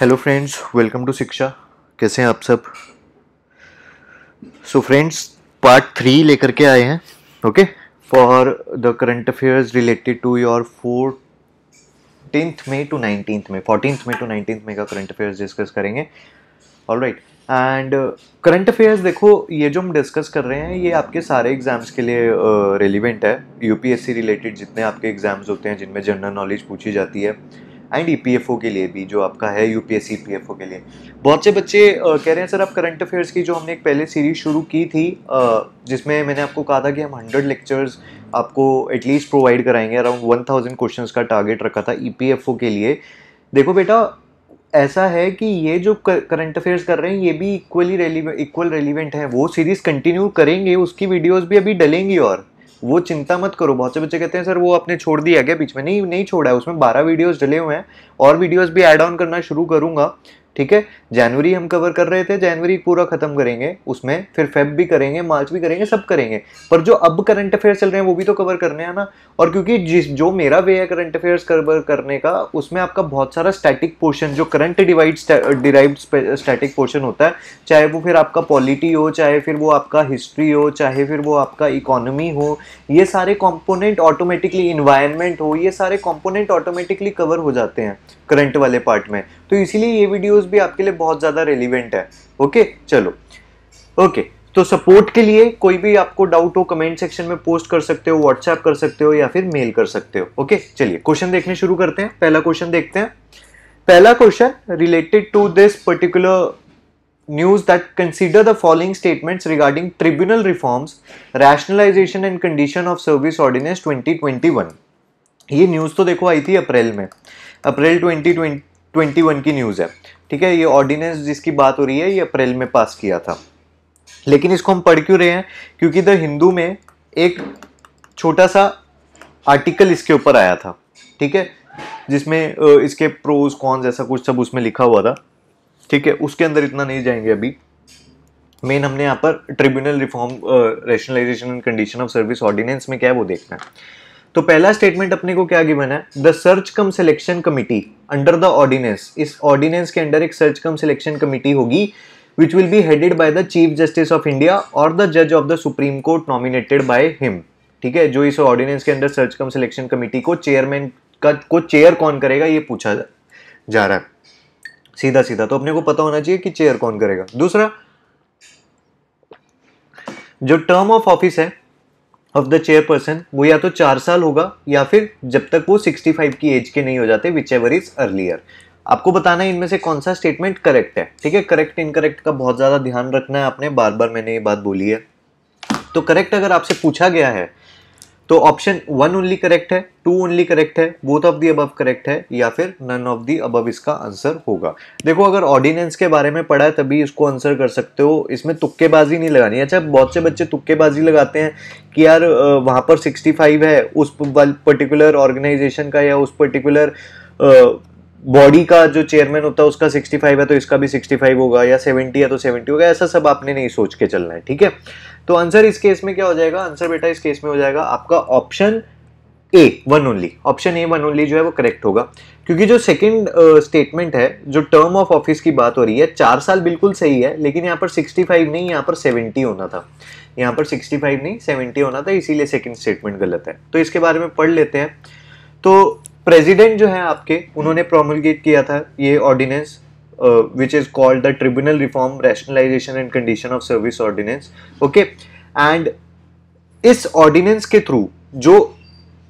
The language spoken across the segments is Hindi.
हेलो फ्रेंड्स वेलकम टू शिक्षा कैसे हैं आप सब सो फ्रेंड्स पार्ट थ्री लेकर के आए हैं okay for the current affairs related to your fourteenth May to nineteenth May fourteen May to nineteenth May का करंट अफेयर्स डिस्कस करेंगे all right and current affairs देखो ये जो हम डिस्कस कर रहे हैं ये आपके सारे एग्जाम्स के लिए रेलिवेंट uh, है यूपीएससी रिलेटेड जितने आपके एग्जाम्स होते हैं जिनमें जनरल नॉलेज पूछी जाती है एंड ई e के लिए भी जो आपका है यू पी e के लिए बहुत से बच्चे कह रहे हैं सर आप करंट अफेयर्स की जो हमने एक पहले सीरीज शुरू की थी जिसमें मैंने आपको कहा था कि हम हंड्रेड लेक्चर्स आपको एटलीस्ट प्रोवाइड कराएंगे अराउंड वन थाउजेंड क्वेश्चन का टारगेट रखा था ई e के लिए देखो बेटा ऐसा है कि ये जो करंट अफेयर्स कर रहे हैं ये भी इक्वली रेलिवेंट इक्वल रेलिवेंट है वो सीरीज़ कंटिन्यू करेंगे उसकी वीडियोस भी अभी डलेंगी और वो चिंता मत करो बहुत से बच्चे कहते हैं सर वो आपने छोड़ दिया क्या बीच में नहीं नहीं छोड़ा है उसमें बारह वीडियोज़ डले हुए हैं और वीडियोज़ भी एड ऑन करना शुरू करूंगा ठीक है जनवरी हम कवर कर रहे थे जनवरी पूरा खत्म करेंगे उसमें फिर फेब भी करेंगे मार्च भी करेंगे सब करेंगे पर जो अब करंट अफेयर चल रहे हैं वो भी तो कवर करने हैं ना और क्योंकि जिस जो मेरा वे है करंट अफेयर्स कवर करने का उसमें आपका बहुत सारा स्टैटिक पोर्शन जो current divide derive static portion होता है चाहे वो फिर आपका पॉलिटी हो चाहे फिर वो आपका हिस्ट्री हो चाहे फिर वो आपका इकोनॉमी हो ये सारे कॉम्पोनेंट ऑटोमेटिकली इन्वायरमेंट हो ये सारे कॉम्पोनेंट ऑटोमेटिकली कवर हो जाते हैं करंट वाले पार्ट में तो इसीलिए ये वीडियोज़ वीडियोस भी आपके लिए बहुत ज़्यादा रेलिवेंट है ओके चलो ओके तो सपोर्ट के लिए कोई भी आपको डाउट हो कमेंट सेक्शन में पोस्ट कर सकते हो व्हाट्सएप कर सकते हो या फिर मेल कर सकते हो ओके चलिए क्वेश्चन देखने शुरू करते हैं पहला क्वेश्चन देखते हैं पहला question related to this particular news that consider the following statements regarding tribunal reforms rationalisation and condition of service ordinance 2021 ये न्यूज़ तो देखो आई थी अप्रैल में अप्रैल 2021 की न्यूज़ है ठीक है ये ऑर्डिनेंस जिसकी बात हो रही है ये अप्रैल में पास किया था लेकिन इसको हम पढ़ क्यों रहे हैं क्योंकि द हिंदू में एक छोटा सा आर्टिकल इसके ऊपर आया था ठीक है जिसमें इसके प्रोज कॉन्स ऐसा कुछ सब उसमें लिखा हुआ था ठीक है उसके अंदर इतना नहीं जाएंगे अभी मेन हमने यहाँ पर tribunal reform rationalisation and condition of service ordinance में क्या है वो देखना है तो पहला स्टेटमेंट अपने को क्या गिवन है the search cum selection committee under the ordinance इस ऑर्डिनेंस के अंडर एक सर्च कम सिलेक्शन कमिटी होगी which will be headed by the Chief justice of India और द जज of the supreme Court nominated by him ठीक है जो इस ऑर्डिनेंस के अंदर सर्च कम सिलेक्शन कमिटी को चेयरमैन का को चेयर कौन करेगा ये पूछा जा रहा है सीधा सीधा तो अपने को पता होना चाहिए कि चेयर कौन करेगा दूसरा जो टर्म ऑफ ऑफिस है ऑफ द चेयरपर्सन वो या तो चार साल होगा या फिर जब तक वो 65 की एज के नहीं हो जाते विच एवर इज अर्लियर आपको बताना है इनमें से कौन सा स्टेटमेंट करेक्ट है ठीक है करेक्ट इनकरेक्ट का बहुत ज़्यादा ध्यान रखना है आपने बार बार मैंने ये बात बोली है तो करेक्ट अगर आपसे पूछा गया है तो ऑप्शन वन ओनली करेक्ट है टू ओनली करेक्ट है both of the above correct है या फिर नन ऑफ दी अबव इसका आंसर होगा देखो अगर ऑर्डिनेंस के बारे में पढ़ा है तभी इसको आंसर कर सकते हो इसमें तुक्केबाजी नहीं लगानी अच्छा बहुत से बच्चे तुक्केबाजी लगाते हैं कि यार वहाँ पर 65 है उस पर्टिकुलर ऑर्गेनाइजेशन का या उस पर्टिकुलर बॉडी का जो चेयरमैन होता है उसका 65 है तो इसका भी 65 होगा या 70 है तो 70 होगा ऐसा सब आपने नहीं सोच के चलना है ठीक है तो आंसर इस केस में क्या हो जाएगा आंसर बेटा इस केस में हो जाएगा आपका option A one only option A one only जो है वो करेक्ट होगा क्योंकि जो सेकंड स्टेटमेंट uh, है जो टर्म ऑफ ऑफिस की बात हो रही है चार साल बिल्कुल सही है लेकिन यहाँ पर 65 नहीं यहाँ पर 70 होना था यहाँ पर 65 नहीं 70 होना था इसीलिए सेकंड स्टेटमेंट गलत है तो इसके बारे में पढ़ लेते हैं तो प्रेसिडेंट जो है आपके उन्होंने प्रोमोलगेट किया था ये ordinance which is called the tribunal reform rationalisation and condition of service ordinance okay and इस ऑर्डिनेंस के थ्रू जो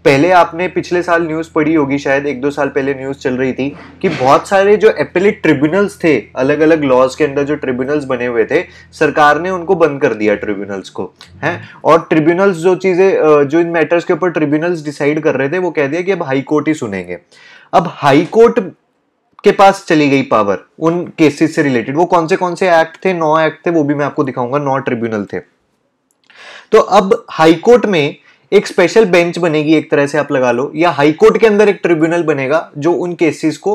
पहले आपने पिछले साल न्यूज़ पढ़ी होगी शायद एक दो साल पहले न्यूज़ चल रही थी कि बहुत सारे जो एपेलेट ट्रिब्यूनल्स थे अलग अलग लॉज के अंदर जो ट्रिब्यूनल्स बने हुए थे सरकार ने उनको बंद कर दिया ट्रिब्यूनल्स को है और ट्रिब्यूनल्स जो चीज़ें जो इन मैटर्स के ऊपर ट्रिब्यूनल्स डिसाइड कर रहे थे वो कह दिया कि अब हाईकोर्ट ही सुनेंगे अब हाईकोर्ट के पास चली गई पावर उन केसेस से रिलेटेड वो कौन से कौन से एक्ट थे नौ एक्ट थे वो भी मैं आपको दिखाऊंगा नौ ट्रिब्यूनल थे तो अब हाईकोर्ट में एक स्पेशल बेंच बनेगी एक तरह से आप लगा लो या हाई कोर्ट के अंदर एक ट्रिब्यूनल बनेगा जो उन केसेस को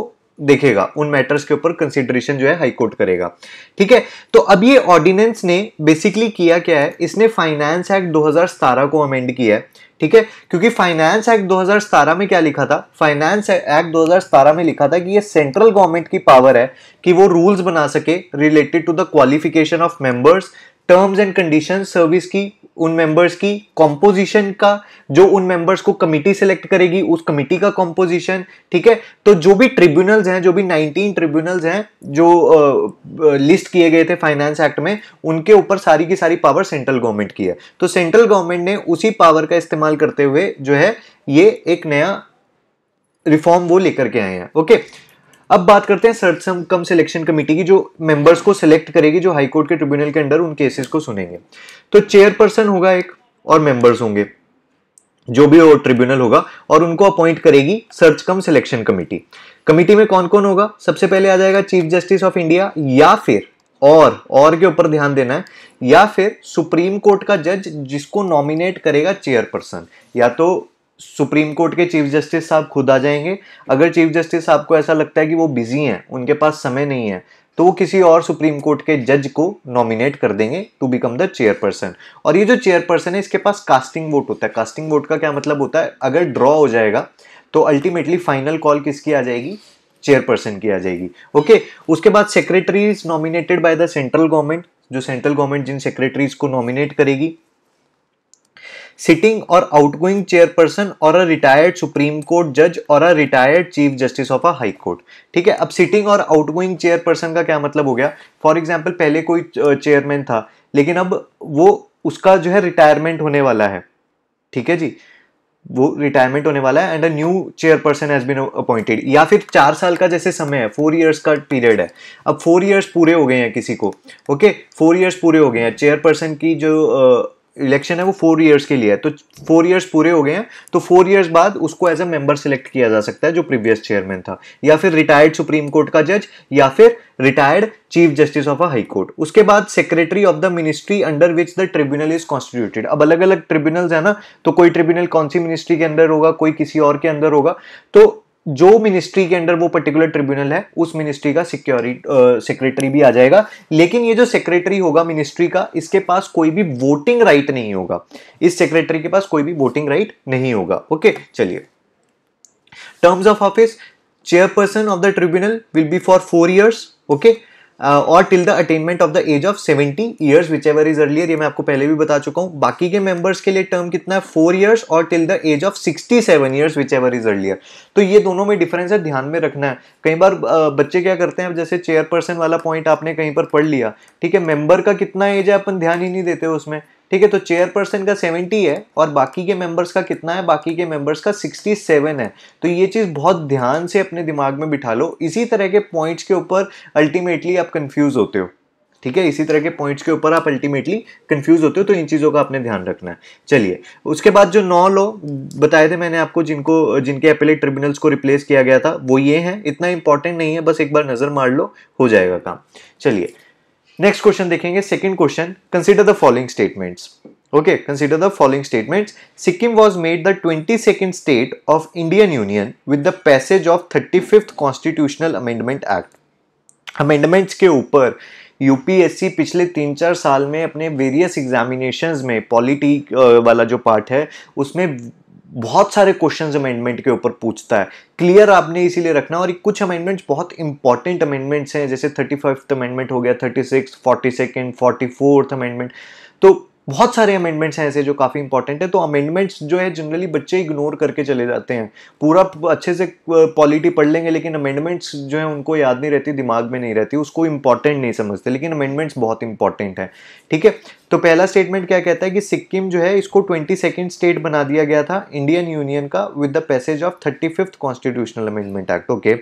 देखेगा उन मैटर्स के ऊपर कंसिडरेशन जो है हाई कोर्ट करेगा ठीक है तो अब ये ऑर्डिनेंस ने बेसिकली किया क्या है इसने फाइनेंस एक्ट 2017 को अमेंड किया है ठीक है क्योंकि फाइनेंस एक्ट 2017 में क्या लिखा था फाइनेंस एक्ट 2017 में लिखा था कि ये सेंट्रल गवर्नमेंट की पावर है कि वो रूल्स बना सके related to the qualification of members terms and condition service की उन मेंबर्स की कॉम्पोजिशन का जो उन मेंबर्स को कमिटी सेलेक्ट करेगी उस कमिटी का कॉम्पोजिशन ठीक है तो जो भी ट्रिब्यूनल्स हैं जो भी 19 ट्रिब्यूनल्स हैं जो लिस्ट किए गए थे फाइनेंस एक्ट में उनके ऊपर सारी की सारी पावर सेंट्रल गवर्नमेंट की है तो सेंट्रल गवर्नमेंट ने उसी पावर का इस्तेमाल करते हुए जो है ये एक नया रिफॉर्म वो लेकर के आए हैं ओके okay? अब बात करते हैं सर्च कम सिलेक्शन कमेटी की जो मेंबर्स को सिलेक्ट करेगी जो हाईकोर्ट के ट्रिब्यूनल के अंडर उन केसेस को सुनेंगे तो चेयरपर्सन होगा एक और मेंबर्स होंगे जो भी वो ट्रिब्यूनल होगा और उनको अपॉइंट करेगी search cum selection committee committee में कौन कौन होगा सबसे पहले आ जाएगा चीफ जस्टिस ऑफ इंडिया या फिर और और के ऊपर ध्यान देना है या फिर सुप्रीम कोर्ट का जज जिसको नॉमिनेट करेगा चेयरपर्सन या तो सुप्रीम कोर्ट के चीफ जस्टिस साहब खुद आ जाएंगे अगर चीफ जस्टिस साहब को ऐसा लगता है कि वो बिजी हैं उनके पास समय नहीं है तो वो किसी और सुप्रीम कोर्ट के जज को नॉमिनेट कर देंगे टू बिकम द चेयरपर्सन और ये जो चेयरपर्सन है इसके पास कास्टिंग वोट होता है कास्टिंग वोट का क्या मतलब होता है अगर ड्रॉ हो जाएगा तो अल्टीमेटली फाइनल कॉल किसकी आ जाएगी चेयरपर्सन की आ जाएगी ओके okay? उसके बाद secretaries nominated by the central government जो सेंट्रल गवर्नमेंट जिन सेक्रेटरीज को नॉमिनेट करेगी सिटिंग और आउटगोइंग चेयरपर्सन और अ रिटायर्ड सुप्रीम कोर्ट जज और a retired chief justice of a high court ठीक है अब सिटिंग और आउटगोइंग चेयरपर्सन का क्या मतलब हो गया फॉर एग्जाम्पल पहले कोई चेयरमैन था लेकिन अब वो उसका जो है रिटायरमेंट होने वाला है ठीक है जी वो रिटायरमेंट होने वाला है and a new chairperson has been appointed या फिर चार साल का जैसे समय है फोर इयर्स का पीरियड है अब फोर इयर्स पूरे हो गए हैं किसी को ओके फोर इयर्स पूरे हो गए हैं चेयरपर्सन की जो इलेक्शन है वो फोर ईयर्स के लिए है तो फोर ईयर्स पूरे हो गए हैं तो फोर ईयर्स बाद उसको एज अ मेंबर सिलेक्ट किया जा सकता है जो प्रीवियस चेयरमैन था या फिर रिटायर्ड सुप्रीम कोर्ट का जज या फिर retired chief justice of a high court उसके बाद secretary of the ministry under which the tribunal is constituted अब अलग अलग ट्रिब्यूनल्स है ना तो कोई ट्रिब्यूनल कौन सी मिनिस्ट्री के अंदर होगा कोई किसी और के अंदर होगा तो जो मिनिस्ट्री के अंडर वो पर्टिकुलर ट्रिब्यूनल है उस मिनिस्ट्री का सिक्योरिटी सेक्रेटरी भी आ जाएगा लेकिन ये जो सेक्रेटरी होगा मिनिस्ट्री का इसके पास कोई भी वोटिंग राइट नहीं होगा इस सेक्रेटरी के पास कोई भी वोटिंग राइट नहीं होगा ओके चलिए terms of office chairperson of the tribunal will be for four years okay और till the attainment of the age of seventy years whichever is earlier ये मैं आपको पहले भी बता चुका हूँ बाकी के मेंबर्स के लिए टर्म कितना है फोर ईयर्स और till the age of sixty seven years whichever is earlier तो ये दोनों में डिफरेंस है ध्यान में रखना है कई बार uh, बच्चे क्या करते हैं जैसे चेयरपर्सन वाला पॉइंट आपने कहीं पर पढ़ लिया ठीक है मेंबर का कितना एज है अपन ध्यान ही नहीं देते उसमें ठीक है तो चेयरपर्सन का 70 है और बाकी के मेंबर्स का कितना है बाकी के मेंबर्स का 67 है तो ये चीज़ बहुत ध्यान से अपने दिमाग में बिठा लो इसी तरह के पॉइंट्स के ऊपर अल्टीमेटली आप कंफ्यूज होते हो ठीक है इसी तरह के पॉइंट्स के ऊपर आप अल्टीमेटली कंफ्यूज होते हो तो इन चीज़ों का आपने ध्यान रखना है चलिए उसके बाद जो नौ लो बताए थे मैंने आपको जिनको जिनके अपेलेट ट्रिब्यूनल्स को रिप्लेस किया गया था वो ये हैं इतना इंपॉर्टेंट नहीं है बस एक बार नज़र मार लो हो जाएगा काम चलिए नेक्स्ट क्वेश्चन देखेंगे second question consider the following statements okay consider the following statements Sikkim was made the twenty second state of Indian union with the passage of thirty fifth constitutional amendment act amendments के ऊपर यूपीएससी पिछले तीन चार साल में अपने वेरियस एग्जामिनेशंस में पॉलिटी वाला जो पार्ट है उसमें बहुत सारे क्वेश्चन अमेंडमेंट के ऊपर पूछता है क्लियर आपने इसीलिए रखना और कुछ अमेंडमेंट्स बहुत इंपॉर्टेंट अमेंडमेंट्स हैं जैसे थर्टी फाइव अमेंडमेंट हो गया thirty six forty second forty fourth amendment तो बहुत सारे अमेंडमेंट्स हैं ऐसे जो काफ़ी इंपॉर्टेंट है तो अमेंडमेंट्स जो है जनरली बच्चे इग्नोर करके चले जाते हैं पूरा अच्छे से पॉलिटी पढ़ लेंगे लेकिन अमेंडमेंट्स जो है उनको याद नहीं रहती दिमाग में नहीं रहती उसको इंपॉर्टेंट नहीं समझते लेकिन अमेंडमेंट्स बहुत इंपॉर्टेंट है ठीक है तो पहला स्टेटमेंट क्या कहता है कि सिक्किम जो है इसको ट्वेंटी सेकेंड स्टेट बना दिया गया था इंडियन यूनियन का with the passage of thirty fifth constitutional amendment act okay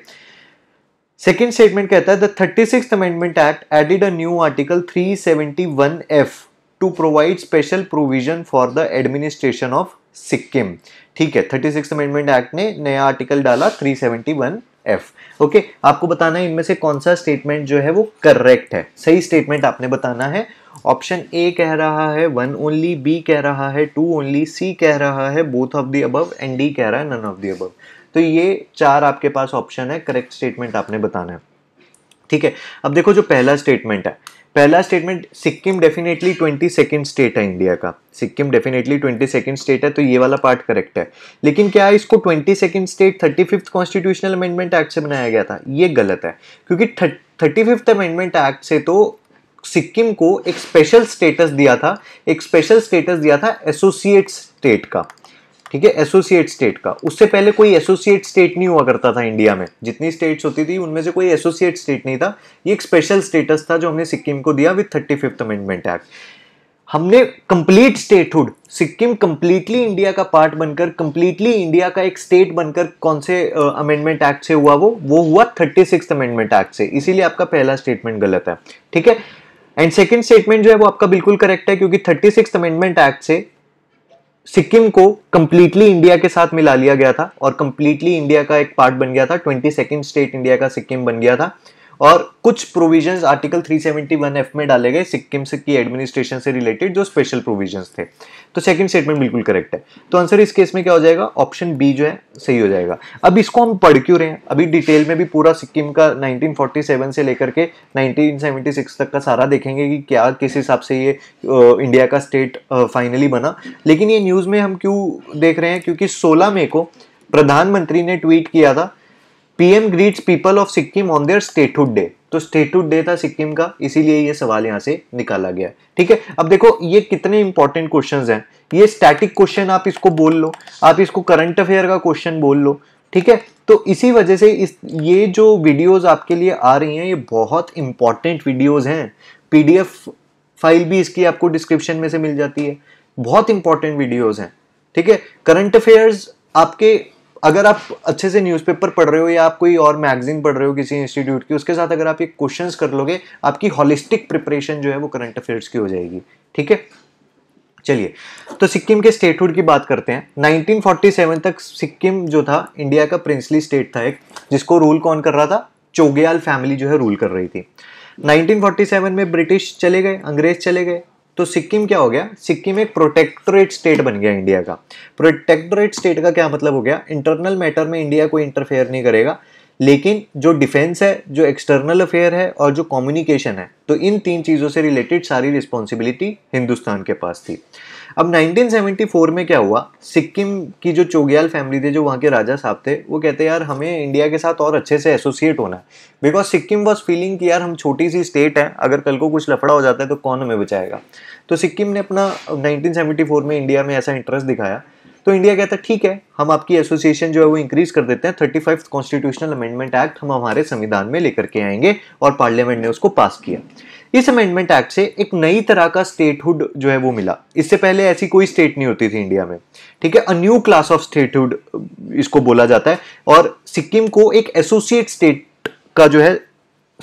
second statement कहता है the thirty six amendment act added a new article three seventy one F to provide special provision for the administration of Sikkim. ठीक है 36th Amendment Act ने नया आर्टिकल डाला 371F. सेवेंटी वन आपको बताना है इनमें से कौन सा स्टेटमेंट जो है वो करेक्ट है सही स्टेटमेंट आपने बताना है ऑप्शन ए कह रहा है वन ओनली बी कह रहा है टू ओनली सी कह रहा है both of the above and D कह रहा है नन ऑफ दी अबव तो ये चार आपके पास ऑप्शन है करेक्ट स्टेटमेंट आपने बताना है ठीक है अब देखो जो पहला स्टेटमेंट है पहला statement Sikkim definitely twenty second state है इंडिया का Sikkim definitely twenty second state है तो ये वाला पार्ट करेक्ट है लेकिन क्या इसको twenty second state thirty fifth constitutional amendment act से बनाया गया था ये गलत है क्योंकि थर्टी फिफ्थ अमेंडमेंट एक्ट से तो सिक्किम को एक स्पेशल स्टेटस दिया था एक स्पेशल स्टेटस दिया था एसोसिएट स्टेट का ठीक है एसोसिएट स्टेट का उससे पहले कोई एसोसिएट स्टेट नहीं हुआ करता था इंडिया में जितनी स्टेट्स होती थी उनमें से कोई एसोसिएट स्टेट नहीं था ये एक स्पेशल स्टेटस था जो हमने सिक्किम को दिया with thirty fifth amendment act हमने complete statehood Sikkim completely India का पार्ट बनकर कंप्लीटली इंडिया का एक स्टेट बनकर कौन से अमेंडमेंट एक्ट से हुआ वो वो हुआ थर्टी सिक्स अमेंडमेंट एक्ट से इसीलिए आपका पहला स्टेटमेंट गलत है ठीक है एंड सेकंड स्टेटमेंट जो है वो आपका बिल्कुल करेक्ट है क्योंकि थर्टी सिक्स अमेंडमेंट एक्ट से सिक्किम को कम्प्लीटली इंडिया के साथ मिला लिया गया था और कम्प्लीटली इंडिया का एक पार्ट बन गया था ट्वेंटी सेकेंड स्टेट इंडिया का सिक्किम बन गया था और कुछ प्रोविजंस आर्टिकल 371 एफ में डाले गए सिक्किम से की एडमिनिस्ट्रेशन से रिलेटेड जो स्पेशल प्रोविजंस थे तो सेकंड स्टेटमेंट बिल्कुल करेक्ट है तो आंसर इस केस में क्या हो जाएगा ऑप्शन बी जो है सही हो जाएगा अब इसको हम पढ़ क्यों रहे हैं अभी डिटेल में भी पूरा सिक्किम का 1947 से लेकर के 1976 तक का सारा देखेंगे कि क्या किस हिसाब से ये इंडिया का स्टेट फाइनली बना लेकिन ये न्यूज़ में हम क्यों देख रहे हैं क्योंकि सोलह मई को प्रधानमंत्री ने ट्वीट किया था PM greets people of Sikkim on their statehood day तो स्टेटहुड डे था सिक्किम का इसीलिए ये सवाल यहां से निकाला गया ठीक है अब देखो ये कितने इंपॉर्टेंट क्वेश्चन हैं ये स्टैटिक क्वेश्चन आप इसको बोल लो आप इसको करंट अफेयर का क्वेश्चन बोल लो ठीक है तो इसी वजह से इस ये जो वीडियोस आपके लिए आ रही हैं ये बहुत इंपॉर्टेंट वीडियोस हैं पीडीएफ फाइल भी इसकी आपको डिस्क्रिप्शन में से मिल जाती है बहुत इंपॉर्टेंट वीडियोस हैं ठीक है करंट अफेयर्स आपके अगर आप अच्छे से न्यूज़पेपर पढ़ रहे हो या आप कोई और मैगजीन पढ़ रहे हो किसी इंस्टीट्यूट की उसके साथ अगर आप ये क्वेश्चंस कर लोगे आपकी हॉलिस्टिक प्रिपरेशन जो है वो करंट अफेयर्स की हो जाएगी ठीक है चलिए तो सिक्किम के स्टेटहुड की बात करते हैं 1947 तक सिक्किम जो था इंडिया का प्रिंसली स्टेट था एक जिसको रूल कौन कर रहा था चोगयाल फैमिली जो है रूल कर रही थी 1947 में ब्रिटिश चले गए अंग्रेज चले गए तो सिक्किम क्या हो गया सिक्किम एक प्रोटेक्टोरेट स्टेट बन गया इंडिया का प्रोटेक्टोरेट स्टेट का क्या मतलब हो गया इंटरनल मैटर में इंडिया कोई इंटरफेयर नहीं करेगा लेकिन जो डिफेंस है जो एक्सटर्नल अफेयर है और जो कम्युनिकेशन है तो इन तीन चीज़ों से रिलेटेड सारी रिस्पॉन्सिबिलिटी हिंदुस्तान के पास थी अब 1974 में क्या हुआ सिक्किम की जो चोगियाल फैमिली थे जो वहाँ के राजा साहब थे वो कहते यार हमें इंडिया के साथ और अच्छे से एसोसिएट होना है बिकॉज सिक्किम वॉज फीलिंग कि यार हम छोटी सी स्टेट हैं अगर कल को कुछ लफड़ा हो जाता है तो कौन हमें बचाएगा तो सिक्किम ने अपना 1974 में इंडिया में ऐसा इंटरेस्ट दिखाया तो इंडिया कहता है ठीक है हम आपकी एसोसिएशन जो है वो इंक्रीज कर देते हैं thirty five constitutional amendment act हम हमारे संविधान में लेकर के आएंगे और पार्लियामेंट ने उसको पास किया इस अमेंडमेंट एक्ट से एक नई तरह का स्टेटहुड जो है वो मिला इससे पहले ऐसी कोई स्टेट नहीं होती थी इंडिया में ठीक है a new class of statehood इसको बोला जाता है और सिक्किम को एक एसोसिएट स्टेट का जो है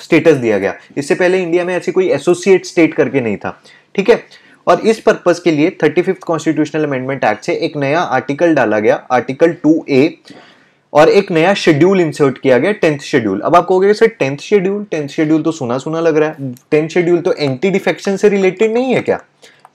स्टेटस दिया गया इससे पहले इंडिया में ऐसी कोई एसोसिएट स्टेट करके नहीं था ठीक है और इस पर्पज के लिए thirty fifth constitutional amendment act से एक नया आर्टिकल डाला गया आर्टिकल टू ए और एक नया शेड्यूल इंसर्ट किया गया टेंथ शेड्यूल अब आप कहोगे sir tenth schedule tenth schedule तो सुना सुना लग रहा है टेंथ शेड्यूल तो एंटी डिफेक्शन से रिलेटेड नहीं है क्या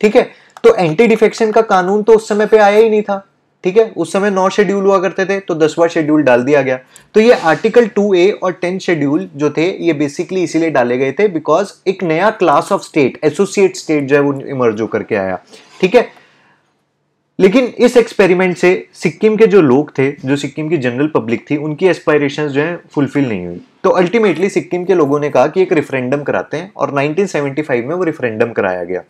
ठीक है तो एंटी डिफेक्शन का कानून तो उस समय पे आया ही नहीं था ठीक है उस समय नौ शेड्यूल हुआ करते थे तो दसवा शेड्यूल डाल दिया गया तो ये आर्टिकल टू ए और टेन शेड्यूल जो थे ये बेसिकली इसीलिए डाले गए थे बिकॉज एक नया class of state associate state जो है वो इमर्ज होकर के आया ठीक है लेकिन इस एक्सपेरिमेंट से सिक्किम के जो लोग थे जो सिक्किम की जनरल पब्लिक थी उनकी एस्पायरेशन जो है फुलफिल नहीं हुई तो अल्टीमेटली सिक्किम के लोगों ने कहा कि एक रिफरेंडम कराते हैं और 1975 में वो रिफरेंडम कराया गया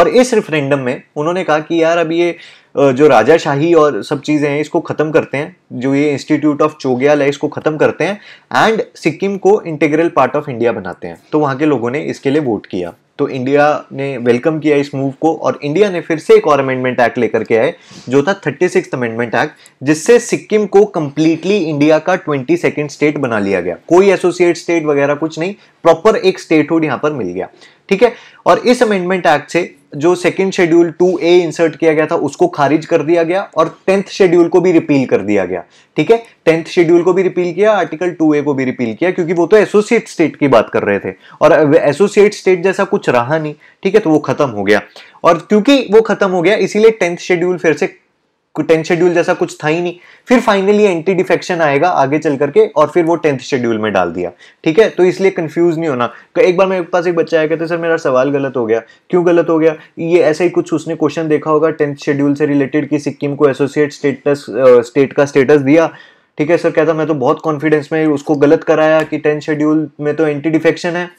और इस रिफरेंडम में उन्होंने कहा कि यार अभी ये जो राजाशाही और सब चीज़ें हैं इसको ख़त्म करते हैं जो ये इंस्टीट्यूट ऑफ चोग्याल है इसको ख़त्म करते हैं एंड सिक्किम को इंटेग्रल पार्ट ऑफ इंडिया बनाते हैं तो वहाँ के लोगों ने इसके लिए वोट किया तो इंडिया ने वेलकम किया इस मूव को और इंडिया ने फिर से एक और अमेंडमेंट एक्ट लेकर के आए जो था थर्टी सिक्स अमेंडमेंट एक्ट जिससे सिक्किम को कंप्लीटली इंडिया का ट्वेंटी सेकेंड स्टेट बना लिया गया कोई एसोसिएट स्टेट वगैरह कुछ नहीं प्रॉपर एक स्टेटहुड यहां पर मिल गया ठीक है और इस अमेंडमेंट एक्ट से जो second schedule two A insert किया गया था उसको खारिज कर दिया गया और टेंथ शेड्यूल को भी रिपील कर दिया गया ठीक है टेंथ शेड्यूल को भी रिपील किया आर्टिकल टू ए को भी रिपील किया क्योंकि वो तो एसोसिएट स्टेट की बात कर रहे थे और एसोसिएट स्टेट जैसा कुछ रहा नहीं ठीक है तो वो खत्म हो गया और क्योंकि वो खत्म हो गया इसीलिए टेंथ शेड्यूल फिर से कोई टेंथ शेड्यूल जैसा कुछ था ही नहीं फिर फाइनली एंटी डिफेक्शन आएगा आगे चल करके और फिर वो टेंथ शेड्यूल में डाल दिया ठीक है तो इसलिए कंफ्यूज नहीं होना तो एक बार मेरे पास एक बच्चा आया कहते सर मेरा सवाल गलत हो गया क्यों गलत हो गया ये ऐसा ही कुछ उसने क्वेश्चन देखा होगा टेंथ शेड्यूल से रिलेटेड कि सिक्किम को एसोसिएट स्टेटस स्टेट का स्टेटस दिया ठीक है सर कहता मैं तो बहुत कॉन्फिडेंस में उसको गलत कराया कि टेंथ शेड्यूल में तो एंटी डिफेक्शन है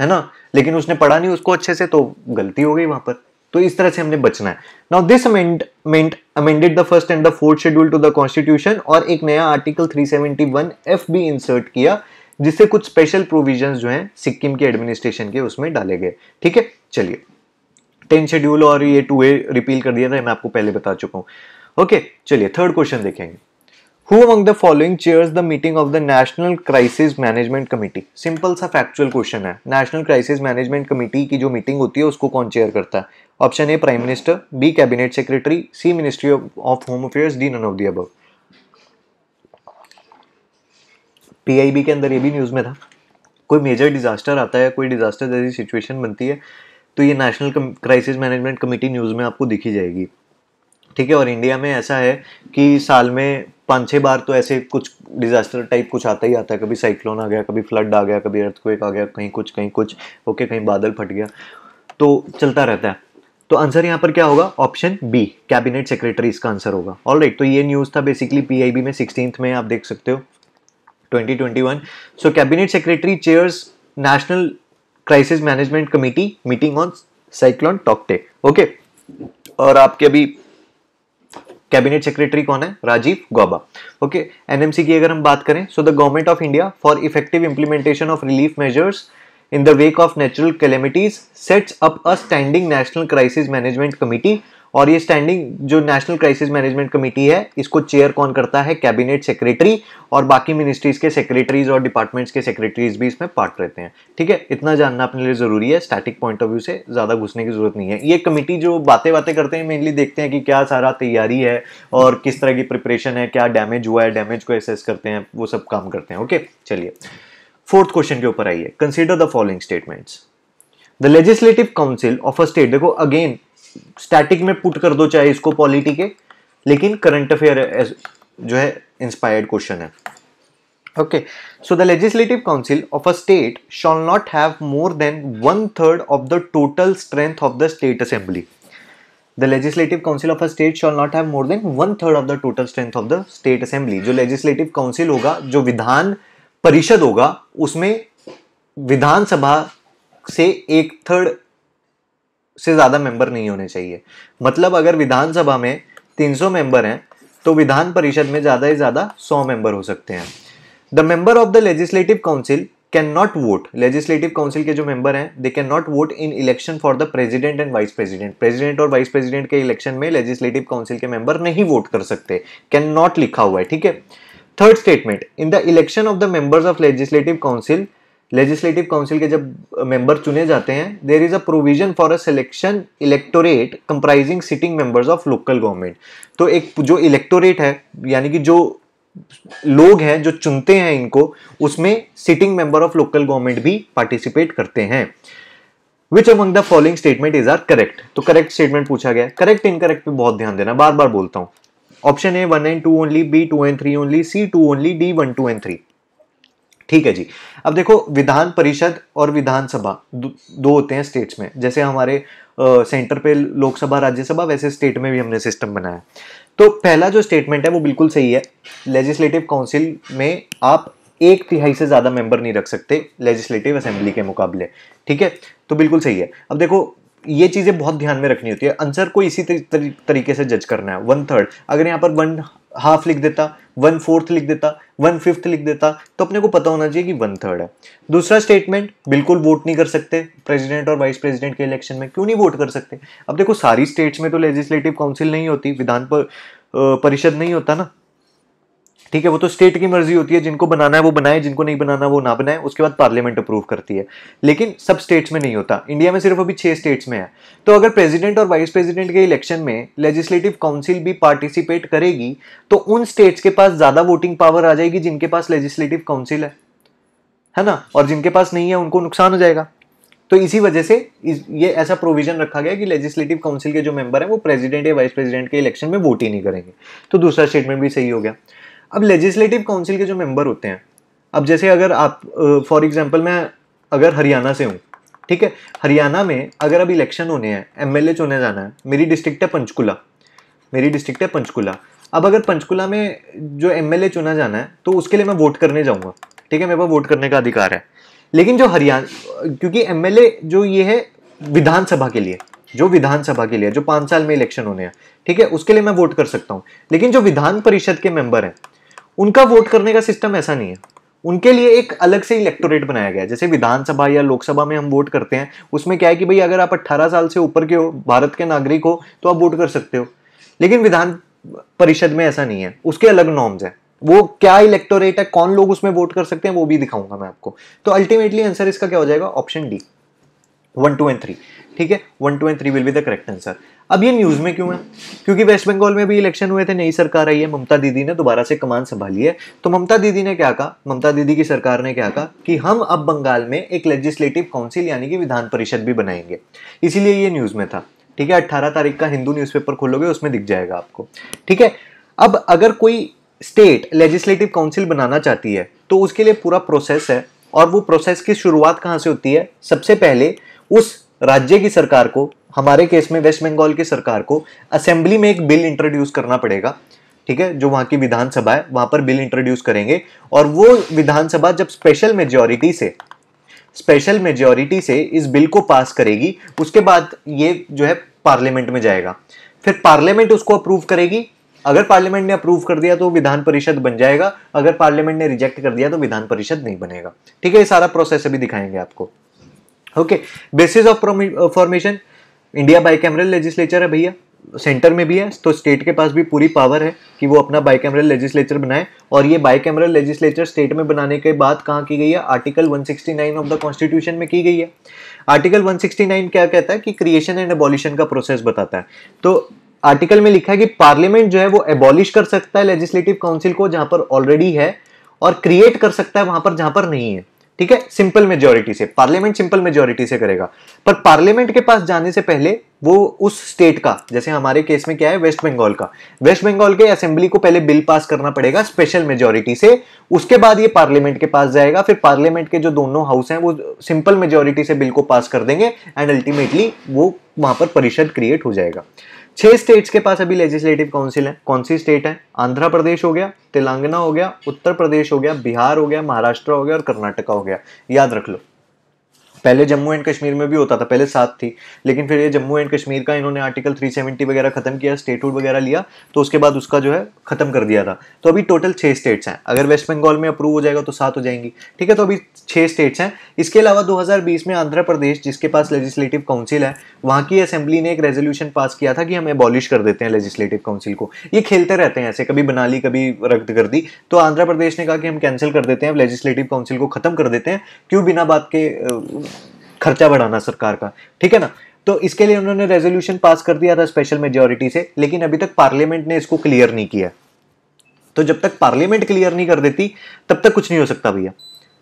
है ना लेकिन उसने पढ़ा नहीं उसको अच्छे से तो गलती हो गई वहां पर तो इस तरह से हमने बचना है now this amendment amended the first and the fourth schedule to the constitution और एक नया आर्टिकल 371 एफ भी इंसर्ट किया जिससे कुछ स्पेशल प्रोविजन जो है सिक्किम के एडमिनिस्ट्रेशन के उसमें डाले गए ठीक है चलिए टेन शेड्यूल और ये टू ए रिपील कर दिया था मैं आपको पहले बता चुका हूं ओके चलिए थर्ड क्वेश्चन देखेंगे who among the following chairs the meeting of the national crisis management committee simple सा फैक्चुअल क्वेश्चन है नेशनल क्राइसिस मैनेजमेंट कमेटी की जो मीटिंग होती है उसको कौन चेयर करता है option A prime minister B cabinet secretary C ministry of home affairs D none of the I B के अंदर ये भी न्यूज़ में था कोई मेजर डिजास्टर आता है कोई डिजास्टर जैसी सिचुएशन बनती है तो ये national crisis management committee news में आपको दिखी जाएगी ठीक है और इंडिया में ऐसा है कि साल में पाँच छः बार तो ऐसे कुछ डिज़ास्टर टाइप कुछ आता ही आता है कभी साइक्लोन आ गया कभी फ्लड आ गया कभी अर्थक्वेक आ गया कहीं कुछ कहीं कुछ ओके कहीं बादल फट गया तो चलता रहता है तो आंसर यहाँ पर क्या होगा ऑप्शन बी कैबिनेट सेक्रेटरी इसका आंसर होगा ऑल राइट तो ये न्यूज़ था बेसिकली पी में सिक्सटीन में आप देख सकते हो 2021 so cabinet secretary chairs national crisis management committee meeting on cyclone Tauktae okay और आपके अभी कैबिनेट सेक्रेटरी कौन है राजीव गौबा ओके एनएमसी की अगर हम बात करें so the government of India for effective implementation of relief measures in the wake of natural calamities sets up a standing national crisis management committee और ये स्टैंडिंग जो नेशनल क्राइसिस मैनेजमेंट कमेटी है इसको चेयर कौन करता है कैबिनेट सेक्रेटरी और बाकी मिनिस्ट्रीज के सेक्रेटरीज और डिपार्टमेंट्स के सेक्रेटरीज भी इसमें पार्ट रहते हैं ठीक है इतना जानना अपने लिए ज़रूरी है स्टैटिक पॉइंट ऑफ व्यू से ज़्यादा घुसने की ज़रूरत नहीं है ये कमेटी जो बातें बातें करते हैं मेनली देखते हैं कि क्या सारा तैयारी है और किस तरह की प्रिपरेशन है क्या डैमेज हुआ है डैमेज को एसेस करते हैं वो सब काम करते हैं ओके चलिए फोर्थ क्वेश्चन के ऊपर आइए consider the following statements the legislative council of a state देखो अगेन स्टैटिक में पुट कर दो चाहे इसको पॉलिटी के लेकिन करंट अफेयर जो है इंस्पायर्ड क्वेश्चन है okay so the legislative council of a state shall not have more than one third of the total strength of the state assembly the legislative council of a state shall not have more than one third of the total strength of the state assembly जो लेजिस्लेटिव काउंसिल होगा जो विधान परिषद होगा उसमें विधानसभा से एक थर्ड से ज़्यादा मेंबर नहीं होने चाहिए मतलब अगर विधानसभा में 300 मेंबर हैं तो विधान परिषद में ज़्यादा से ज़्यादा 100 मेंबर हो सकते हैं the member of the legislative council cannot vote legislative council के जो मेंबर हैं they cannot vote in election for the president and vice president president और वाइस प्रेसिडेंट के इलेक्शन में लेजिस्लेटिव काउंसिल के मेंबर नहीं वोट कर सकते कैन नॉट लिखा हुआ है ठीक है third statement in the election of the members of legislative council legislative council के जब मेंबर uh, चुने जाते हैं there is a provision for a selection electorate comprising sitting members of local government तो एक जो इलेक्टोरेट है यानी कि जो लोग हैं जो चुनते हैं इनको उसमें sitting member of local government भी पार्टिसिपेट करते हैं which among the following statement is are correct तो करेक्ट स्टेटमेंट पूछा गया करेक्ट इनकरेक्ट पे बहुत ध्यान देना बार बार बोलता हूं option A one and two only B two and three only C two only D one two and three ठीक है जी अब देखो विधान परिषद और विधानसभा दो होते हैं स्टेट्स में जैसे हमारे सेंटर पे लोकसभा राज्यसभा वैसे स्टेट में भी हमने सिस्टम बनाया तो पहला जो स्टेटमेंट है वो बिल्कुल सही है लेजिस्लेटिव काउंसिल में आप एक तिहाई से ज़्यादा मेंबर नहीं रख सकते लेजिस्लेटिव असेंबली के मुकाबले ठीक है तो बिल्कुल सही है अब देखो ये चीज़ें बहुत ध्यान में रखनी होती है आंसर को इसी तरीके से जज करना है वन थर्ड अगर यहाँ पर वन हाफ लिख देता वन फोर्थ लिख देता वन फिफ्थ लिख देता तो अपने को पता होना चाहिए कि वन थर्ड है दूसरा स्टेटमेंट बिल्कुल वोट नहीं कर सकते प्रेसिडेंट और वाइस प्रेसिडेंट के इलेक्शन में क्यों नहीं वोट कर सकते अब देखो सारी स्टेट्स में तो लेजिस्लेटिव काउंसिल नहीं होती विधान पर परिषद नहीं होता ना ठीक है वो तो स्टेट की मर्जी होती है जिनको बनाना है वो बनाए जिनको नहीं बनाना वो ना बनाए उसके बाद पार्लियामेंट अप्रूव करती है लेकिन सब स्टेट्स में नहीं होता इंडिया में सिर्फ अभी छह स्टेट्स में है तो अगर प्रेसिडेंट और वाइस प्रेसिडेंट के इलेक्शन में लेजिस्लेटिव काउंसिल भी पार्टिसिपेट करेगी तो उन स्टेट्स के पास ज़्यादा वोटिंग पावर आ जाएगी जिनके पास लेजिस्लेटिव काउंसिल है है ना और जिनके पास नहीं है उनको नुकसान हो जाएगा तो इसी वजह से इस, ये ऐसा प्रोविजन रखा गया कि लेजिस्लेटिव काउंसिल के जो मेंबर हैं वो प्रेसिडेंट या वाइस प्रेसिडेंट के इलेक्शन में वोट ही नहीं करेंगे तो दूसरा स्टेटमेंट भी सही हो गया अब लेजिस्लेटिव काउंसिल के जो मेंबर होते हैं अब जैसे अगर आप फॉर uh, एग्जांपल मैं अगर हरियाणा से हूँ ठीक है हरियाणा में अगर अब इलेक्शन होने हैं एम एल चुने जाना है मेरी डिस्ट्रिक्ट है पंचकुला मेरी डिस्ट्रिक्ट है पंचकुला अब अगर पंचकुला में जो एम एल चुना जाना है तो उसके लिए मैं वोट करने जाऊँगा ठीक है मेरे पास वोट करने का अधिकार है लेकिन जो हरियाणा क्योंकि एम जो ये है विधानसभा के लिए जो विधानसभा के लिए जो पांच साल में इलेक्शन होने हैं ठीक है उसके लिए मैं वोट कर सकता हूं लेकिन जो विधान परिषद के मेंबर हैं उनका वोट करने का सिस्टम ऐसा नहीं है उनके लिए एक अलग से इलेक्टोरेट बनाया गया है जैसे विधानसभा या लोकसभा में हम वोट करते हैं उसमें क्या है कि भाई अगर आप 18 साल से ऊपर के हो भारत के नागरिक हो तो आप वोट कर सकते हो लेकिन विधान परिषद में ऐसा नहीं है उसके अलग नॉर्म्स हैं वो क्या इलेक्टोरेट है कौन लोग उसमें वोट कर सकते हैं वो भी दिखाऊंगा मैं आपको तो अल्टीमेटली आंसर इसका क्या हो जाएगा option D one two and three ठीक है one two and three will be the correct answer अब ये न्यूज़ में क्यों है क्योंकि वेस्ट बंगाल में भी इलेक्शन हुए थे नई सरकार आई है ममता दीदी ने दोबारा से कमान संभाली है तो ममता दीदी ने क्या कहा ममता दीदी की सरकार ने क्या कहा कि हम अब बंगाल में एक लेजिस्लेटिव काउंसिल यानी कि विधान परिषद भी बनाएंगे इसीलिए ये न्यूज़ में था ठीक है अट्ठारह तारीख का हिंदू न्यूज़पेपर खोलोगे उसमें दिख जाएगा आपको ठीक है अब अगर कोई स्टेट लेजिस्लेटिव काउंसिल बनाना चाहती है तो उसके लिए पूरा प्रोसेस है और वो प्रोसेस की शुरुआत कहाँ से होती है सबसे पहले उस राज्य की सरकार को हमारे केस में वेस्ट बंगाल की सरकार को असेंबली में एक बिल इंट्रोड्यूस करना पड़ेगा ठीक है जो वहां की विधानसभा है वहां पर बिल इंट्रोड्यूस करेंगे और वो विधानसभा जब स्पेशल मेजोरिटी से स्पेशल मेजोरिटी से इस बिल को पास करेगी उसके बाद ये जो है पार्लियामेंट में जाएगा फिर पार्लियामेंट उसको अप्रूव करेगी अगर पार्लियामेंट ने अप्रूव कर दिया तो विधान परिषद बन जाएगा अगर पार्लियामेंट ने रिजेक्ट कर दिया तो विधान परिषद नहीं बनेगा ठीक है ये सारा प्रोसेस अभी दिखाएंगे आपको okay basis of formation India bicameral legislature है भैया सेंटर में भी है तो स्टेट के पास भी पूरी पावर है कि वो अपना बाइकैमरल लेजिस्लेचर बनाए और ये बाइकैमरल लेजिस्लेचर स्टेट में बनाने के बाद कहाँ की गई है आर्टिकल 169 ऑफ द कॉन्स्टिट्यूशन में की गई है आर्टिकल 169 क्या कहता है कि क्रिएशन एंड एबॉलिशन का प्रोसेस बताता है तो आर्टिकल में लिखा है कि पार्लियामेंट जो है वो एबॉलिश कर सकता है लेजिस्लेटिव काउंसिल को जहां पर ऑलरेडी है और क्रिएट कर सकता है वहां पर जहां पर नहीं है ठीक है सिंपल मेजोरिटी से पार्लियामेंट सिंपल मेजोरिटी से करेगा पर पार्लियामेंट के पास जाने से पहले वो उस स्टेट का जैसे हमारे केस में क्या है वेस्ट बंगाल का वेस्ट बंगाल के असेंबली को पहले बिल पास करना पड़ेगा स्पेशल मेजोरिटी से उसके बाद ये पार्लियामेंट के पास जाएगा फिर पार्लियामेंट के जो दोनों हाउस हैं वो सिंपल मेजोरिटी से बिल को पास कर देंगे एंड अल्टीमेटली वो वहां पर परिषद क्रिएट हो जाएगा छह स्टेट्स के पास अभी लेजिस्लेटिव काउंसिल है कौन सी स्टेट है आंध्र प्रदेश हो गया तेलंगाना हो गया उत्तर प्रदेश हो गया बिहार हो गया महाराष्ट्र हो गया और कर्नाटका हो गया याद रख लो पहले जम्मू एंड कश्मीर में भी होता था पहले सात थी लेकिन फिर ये जम्मू एंड कश्मीर का इन्होंने आर्टिकल 370 वगैरह ख़त्म किया स्टेटहुड वगैरह लिया तो उसके बाद उसका जो है ख़त्म कर दिया था तो अभी टोटल छः स्टेट्स हैं अगर वेस्ट बंगाल में अप्रूव हो जाएगा तो सात हो जाएंगी ठीक है तो अभी छः स्टेट्स हैं इसके अलावा दो में आंध्र प्रदेश जिसके पास लेजिस्लेटिव काउंसिल है वहाँ की असेंबली ने एक रेजोल्यूशन पास किया था कि हम एबॉलिश कर देते हैं लेजिस्लेटिव काउंसिल को ये खेलते रहते हैं ऐसे कभी बना ली कभी रद्द कर दी तो आंध्र प्रदेश ने कहा कि हम कैंसिल कर देते हैं लेजिस्लेटिव काउंसिल को ख़त्म कर देते हैं क्यों बिना बात के खर्चा बढ़ाना सरकार का ठीक है ना तो इसके लिए उन्होंने रेजोल्यूशन पास कर दिया था स्पेशल मेजोरिटी से लेकिन अभी तक पार्लियामेंट ने इसको क्लियर नहीं किया तो जब तक पार्लियामेंट क्लियर नहीं कर देती तब तक कुछ नहीं हो सकता भैया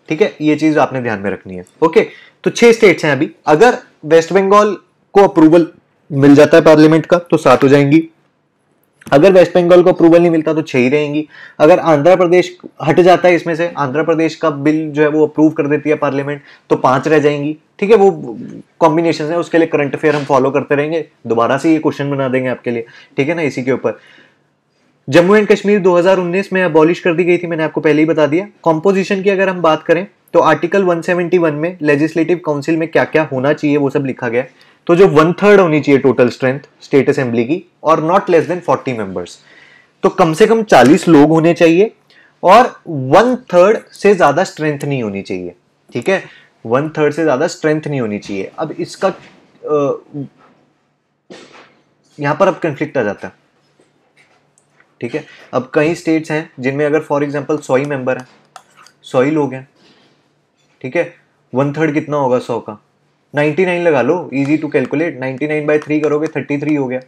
ठीक है ये चीज आपने ध्यान में रखनी है ओके तो छह स्टेट्स हैं अभी अगर वेस्ट बंगाल को अप्रूवल मिल जाता है पार्लियामेंट का तो सात हो जाएंगी अगर वेस्ट बंगाल को अप्रूवल नहीं मिलता तो छह ही रहेंगी अगर आंध्र प्रदेश हट जाता है इसमें से आंध्र प्रदेश का बिल जो है वो अप्रूव कर देती है पार्लियामेंट तो पांच रह जाएंगी ठीक है वो कॉम्बिनेशन है उसके लिए करंट अफेयर हम फॉलो करते रहेंगे दोबारा से ये क्वेश्चन बना देंगे आपके लिए ठीक है ना इसी के ऊपर जम्मू एंड कश्मीर 2019 में अबॉलिश कर दी गई थी मैंने आपको पहले ही बता दिया कॉम्पोजिशन की अगर हम बात करें तो आर्टिकल 171 में लेजिस्लेटिव काउंसिल में क्या क्या होना चाहिए वो सब लिखा गया तो जो वन थर्ड होनी चाहिए टोटल स्ट्रेंथ स्टेट असेंबली की और नॉट लेस देन 40 मेंबर्स तो कम से कम 40 लोग होने चाहिए और वन थर्ड से ज़्यादा स्ट्रेंथ नहीं होनी चाहिए ठीक है वन थर्ड से ज़्यादा स्ट्रेंथ नहीं होनी चाहिए अब इसका यहां पर अब कंफ्लिक्ट आ जाता है ठीक है अब कई स्टेट्स हैं जिनमें अगर फॉर एग्जाम्पल सौ ही मेंबर हैं सौ ही लोग हैं ठीक है वन थर्ड कितना होगा सौ का 99 लगा लो easy to calculate 99 nine by three करोगे 33 हो गया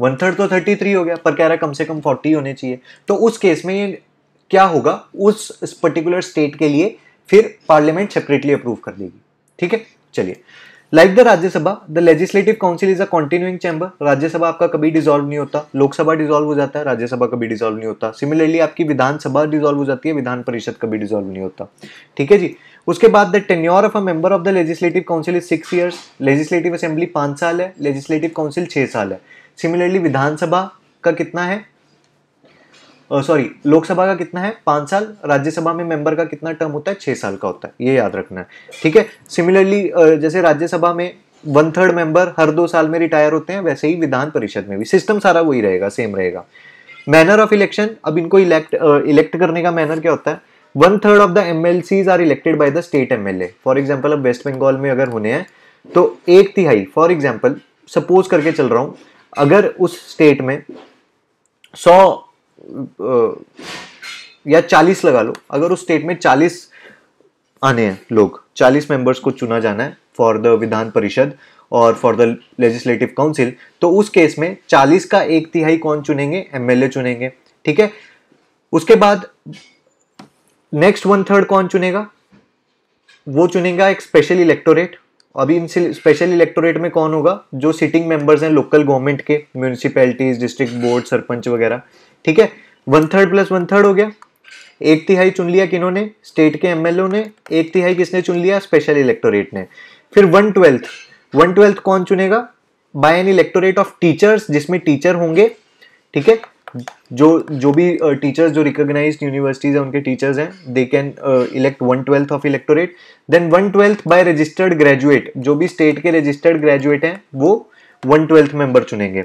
वन थर्ड तो 33 हो गया पर कह रहा कम से कम 40 होने चाहिए तो उस केस में ये क्या होगा उस पर्टिकुलर स्टेट के लिए फिर पार्लियामेंट सेपरेटली अप्रूव कर देगी ठीक है चलिए like the Rajya Sabha the legislative council is a continuing chamber Rajya Sabha आपका कभी डिजोल्व नहीं होता लोकसभा डिजोल्व हो जाता है राज्यसभा कभी डिजोल्व नहीं होता सिमिलरली आपकी विधानसभा डिजोल्व हो जाती है विधान परिषद कभी डिजोल्व नहीं होता ठीक है जी उसके बाद the tenure of a member of the legislative council is six years legislative assembly पाँच साल है लेजिस्लेटिव काउंसिल छः साल है सिमिलरली विधानसभा का कितना है सॉरी uh, लोकसभा का कितना है पाँच साल राज्यसभा में मेंबर का कितना टर्म होता है छः साल का होता है ये याद रखना है ठीक है सिमिलरली uh, जैसे राज्यसभा में वन थर्ड मेंबर हर दो साल में रिटायर होते हैं वैसे ही विधान परिषद में भी सिस्टम सारा वही रहेगा सेम रहेगा मैनर ऑफ इलेक्शन अब इनको इलेक्ट इलेक्ट करने का मैनर क्या होता है one third of the M L R elected by the state M L A for example अब वेस्ट बंगाल में अगर होने हैं तो एक तिहाई फॉर एग्जाम्पल सपोज करके चल रहा हूँ अगर उस स्टेट में सौ या चालीस लगा लो अगर उस स्टेट में चालीस आने हैं लोग चालीस मेंबर्स को चुना जाना है फॉर द विधान परिषद और फॉर द लेजिस्लेटिव काउंसिल तो उस केस में चालीस का एक तिहाई कौन चुनेंगे एमएलए चुनेंगे ठीक है उसके बाद नेक्स्ट वन थर्ड कौन चुनेगा वो चुनेगा एक स्पेशल इलेक्टोरेट अभी इन स्पेशल इलेक्टोरेट में कौन होगा जो सिटिंग मेंबर्स हैं लोकल गवर्नमेंट के म्यूनिसपैलिटीज डिस्ट्रिक्ट बोर्ड सरपंच वगैरह ठीक है one third plus one third हो गया एक तिहाई चुन लिया किन्होंने स्टेट के एमएलओ ने एक तिहाई किसने चुन लिया स्पेशल इलेक्टोरेट ने फिर वन ट्वेल्थ वन ट्वेल्थ कौन चुनेगा by an electorate of teachers जिसमें टीचर होंगे ठीक है हाँ। जो जो भी टीचर्स uh, जो रिकोगनाइज यूनिवर्सिटीज़ हैं उनके टीचर्स हैं they can elect one twelfth of electorate then one twelfth by registered graduate जो भी स्टेट के रजिस्टर्ड ग्रेजुएट हैं वो वन ट्वेल्थ मेंबर चुनेंगे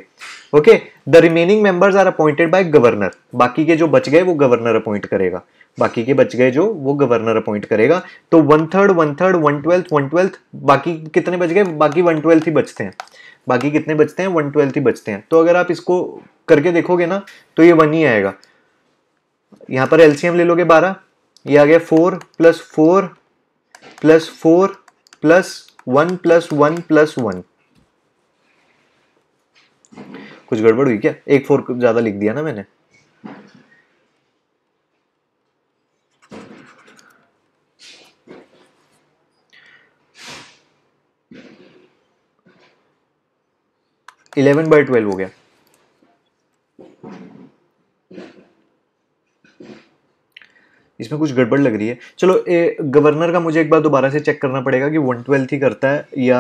okay the remaining members are appointed by governor बाकी के जो बच गए वो गवर्नर अपॉइंट करेगा बाकी के बच गए जो वो गवर्नर अपॉइंट करेगा तो one third one third one twelfth one twelfth बाकी कितने बच गए बाकी वन ट्वेल्थ ही बचते हैं बाकी कितने बचते हैं वन ट्वेल्थ ही बचते हैं तो अगर आप इसको करके देखोगे ना तो ये वन ही आएगा यहाँ पर एलसीएम ले लोगे बारह ये आ गया four plus four plus four plus one plus one plus one कुछ गड़बड़ हुई क्या एक फोर ज़्यादा लिख दिया ना मैंने इलेवन बाई ट्वेल्व हो गया इसमें कुछ गड़बड़ लग रही है चलो ए, गवर्नर का मुझे एक बार दोबारा से चेक करना पड़ेगा कि वन ट्वेल्थ ही करता है या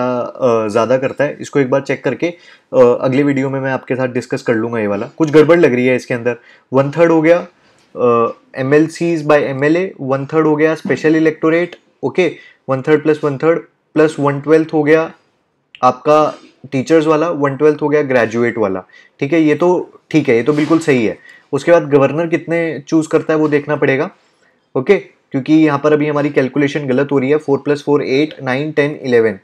ज़्यादा करता है इसको एक बार चेक करके आ, अगले वीडियो में मैं आपके साथ डिस्कस कर लूँगा ये वाला कुछ गड़बड़ लग रही है इसके अंदर वन थर्ड हो गया M L Cs by M L A one third हो गया special electorate okay one third plus one third plus one twelfth हो गया आपका टीचर्स वाला वन ट्वेल्थ हो गया ग्रेजुएट वाला ठीक है ये तो ठीक है ये तो बिल्कुल सही है उसके बाद गवर्नर कितने चूज़ करता है वो देखना पड़ेगा ओके क्योंकि यहाँ पर अभी हमारी कैलकुलेशन गलत हो रही है four plus four eight nine ten eleven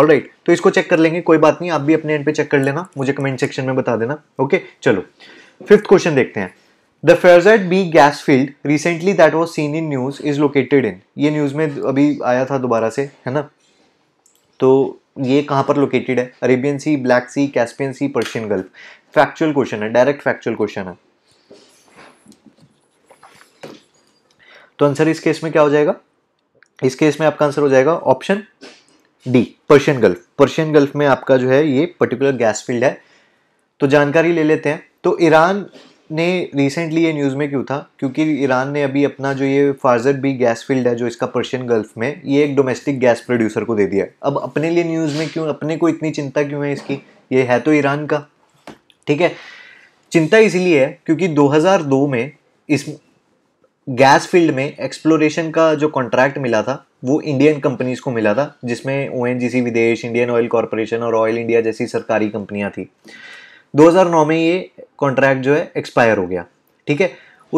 all right तो इसको चेक कर लेंगे कोई बात नहीं आप भी अपने एंड पे चेक कर लेना मुझे कमेंट सेक्शन में बता देना ओके चलो फिफ्थ क्वेश्चन देखते हैं the Farzad B gas field recently that was seen in news is located in ये न्यूज में अभी आया था दोबारा से है ना तो ये कहाँ पर लोकेटेड है Arabian sea Black sea Caspian sea Persian gulf factual question है डायरेक्ट फैक्चुअल क्वेश्चन है तो आंसर इस केस में क्या हो जाएगा इस केस में आपका आंसर हो जाएगा option D Persian gulf Persian gulf में आपका जो है ये पर्टिकुलर गैस फील्ड है तो जानकारी ले लेते हैं तो ईरान ने रिसेंटली ये न्यूज़ में क्यों था क्योंकि ईरान ने अभी अपना जो ये फारजर बी गैस फील्ड है जो इसका पर्शियन गल्फ में ये एक डोमेस्टिक गैस प्रोड्यूसर को दे दिया अब अपने लिए न्यूज़ में क्यों अपने को इतनी चिंता क्यों है इसकी ये है तो ईरान का ठीक है चिंता इसीलिए है क्योंकि 2002 में इस गैस फील्ड में एक्सप्लोरेशन का जो कॉन्ट्रैक्ट मिला था वो इंडियन कंपनीज को मिला था जिसमें ओ विदेश इंडियन ऑयल कॉरपोरेशन और ऑयल इंडिया जैसी सरकारी कंपनियां थी 2009 में ये कॉन्ट्रैक्ट जो है एक्सपायर हो गया ठीक है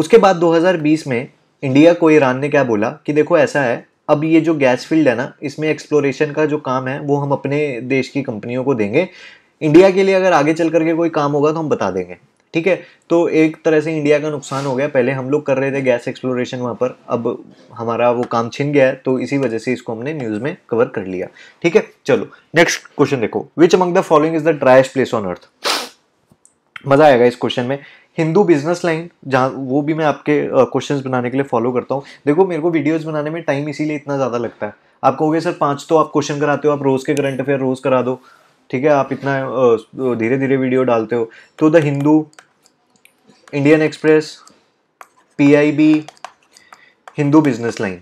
उसके बाद 2020 में इंडिया को ईरान ने क्या बोला कि देखो ऐसा है अब ये जो गैस फील्ड है ना इसमें एक्सप्लोरेशन का जो काम है वो हम अपने देश की कंपनियों को देंगे इंडिया के लिए अगर आगे चल करके कोई काम होगा तो हम बता देंगे ठीक है तो एक तरह से इंडिया का नुकसान हो गया पहले हम लोग कर रहे थे गैस एक्सप्लोरेशन वहाँ पर अब हमारा वो काम छिन गया है तो इसी वजह से इसको हमने न्यूज़ में कवर कर लिया ठीक है चलो नेक्स्ट क्वेश्चन देखो which among the following is the driest place on earth मज़ा आएगा इस क्वेश्चन में हिंदू बिजनेस लाइन जहाँ वो भी मैं आपके क्वेश्चंस बनाने के लिए फॉलो करता हूँ देखो मेरे को वीडियोस बनाने में टाइम इसीलिए इतना ज़्यादा लगता है आप कहोगे सर पाँच तो आप क्वेश्चन कराते हो आप रोज़ के करंट अफेयर रोज़ करा दो ठीक है आप इतना धीरे धीरे वीडियो डालते हो तो द हिंदू इंडियन एक्सप्रेस पी हिंदू बिजनेस लाइन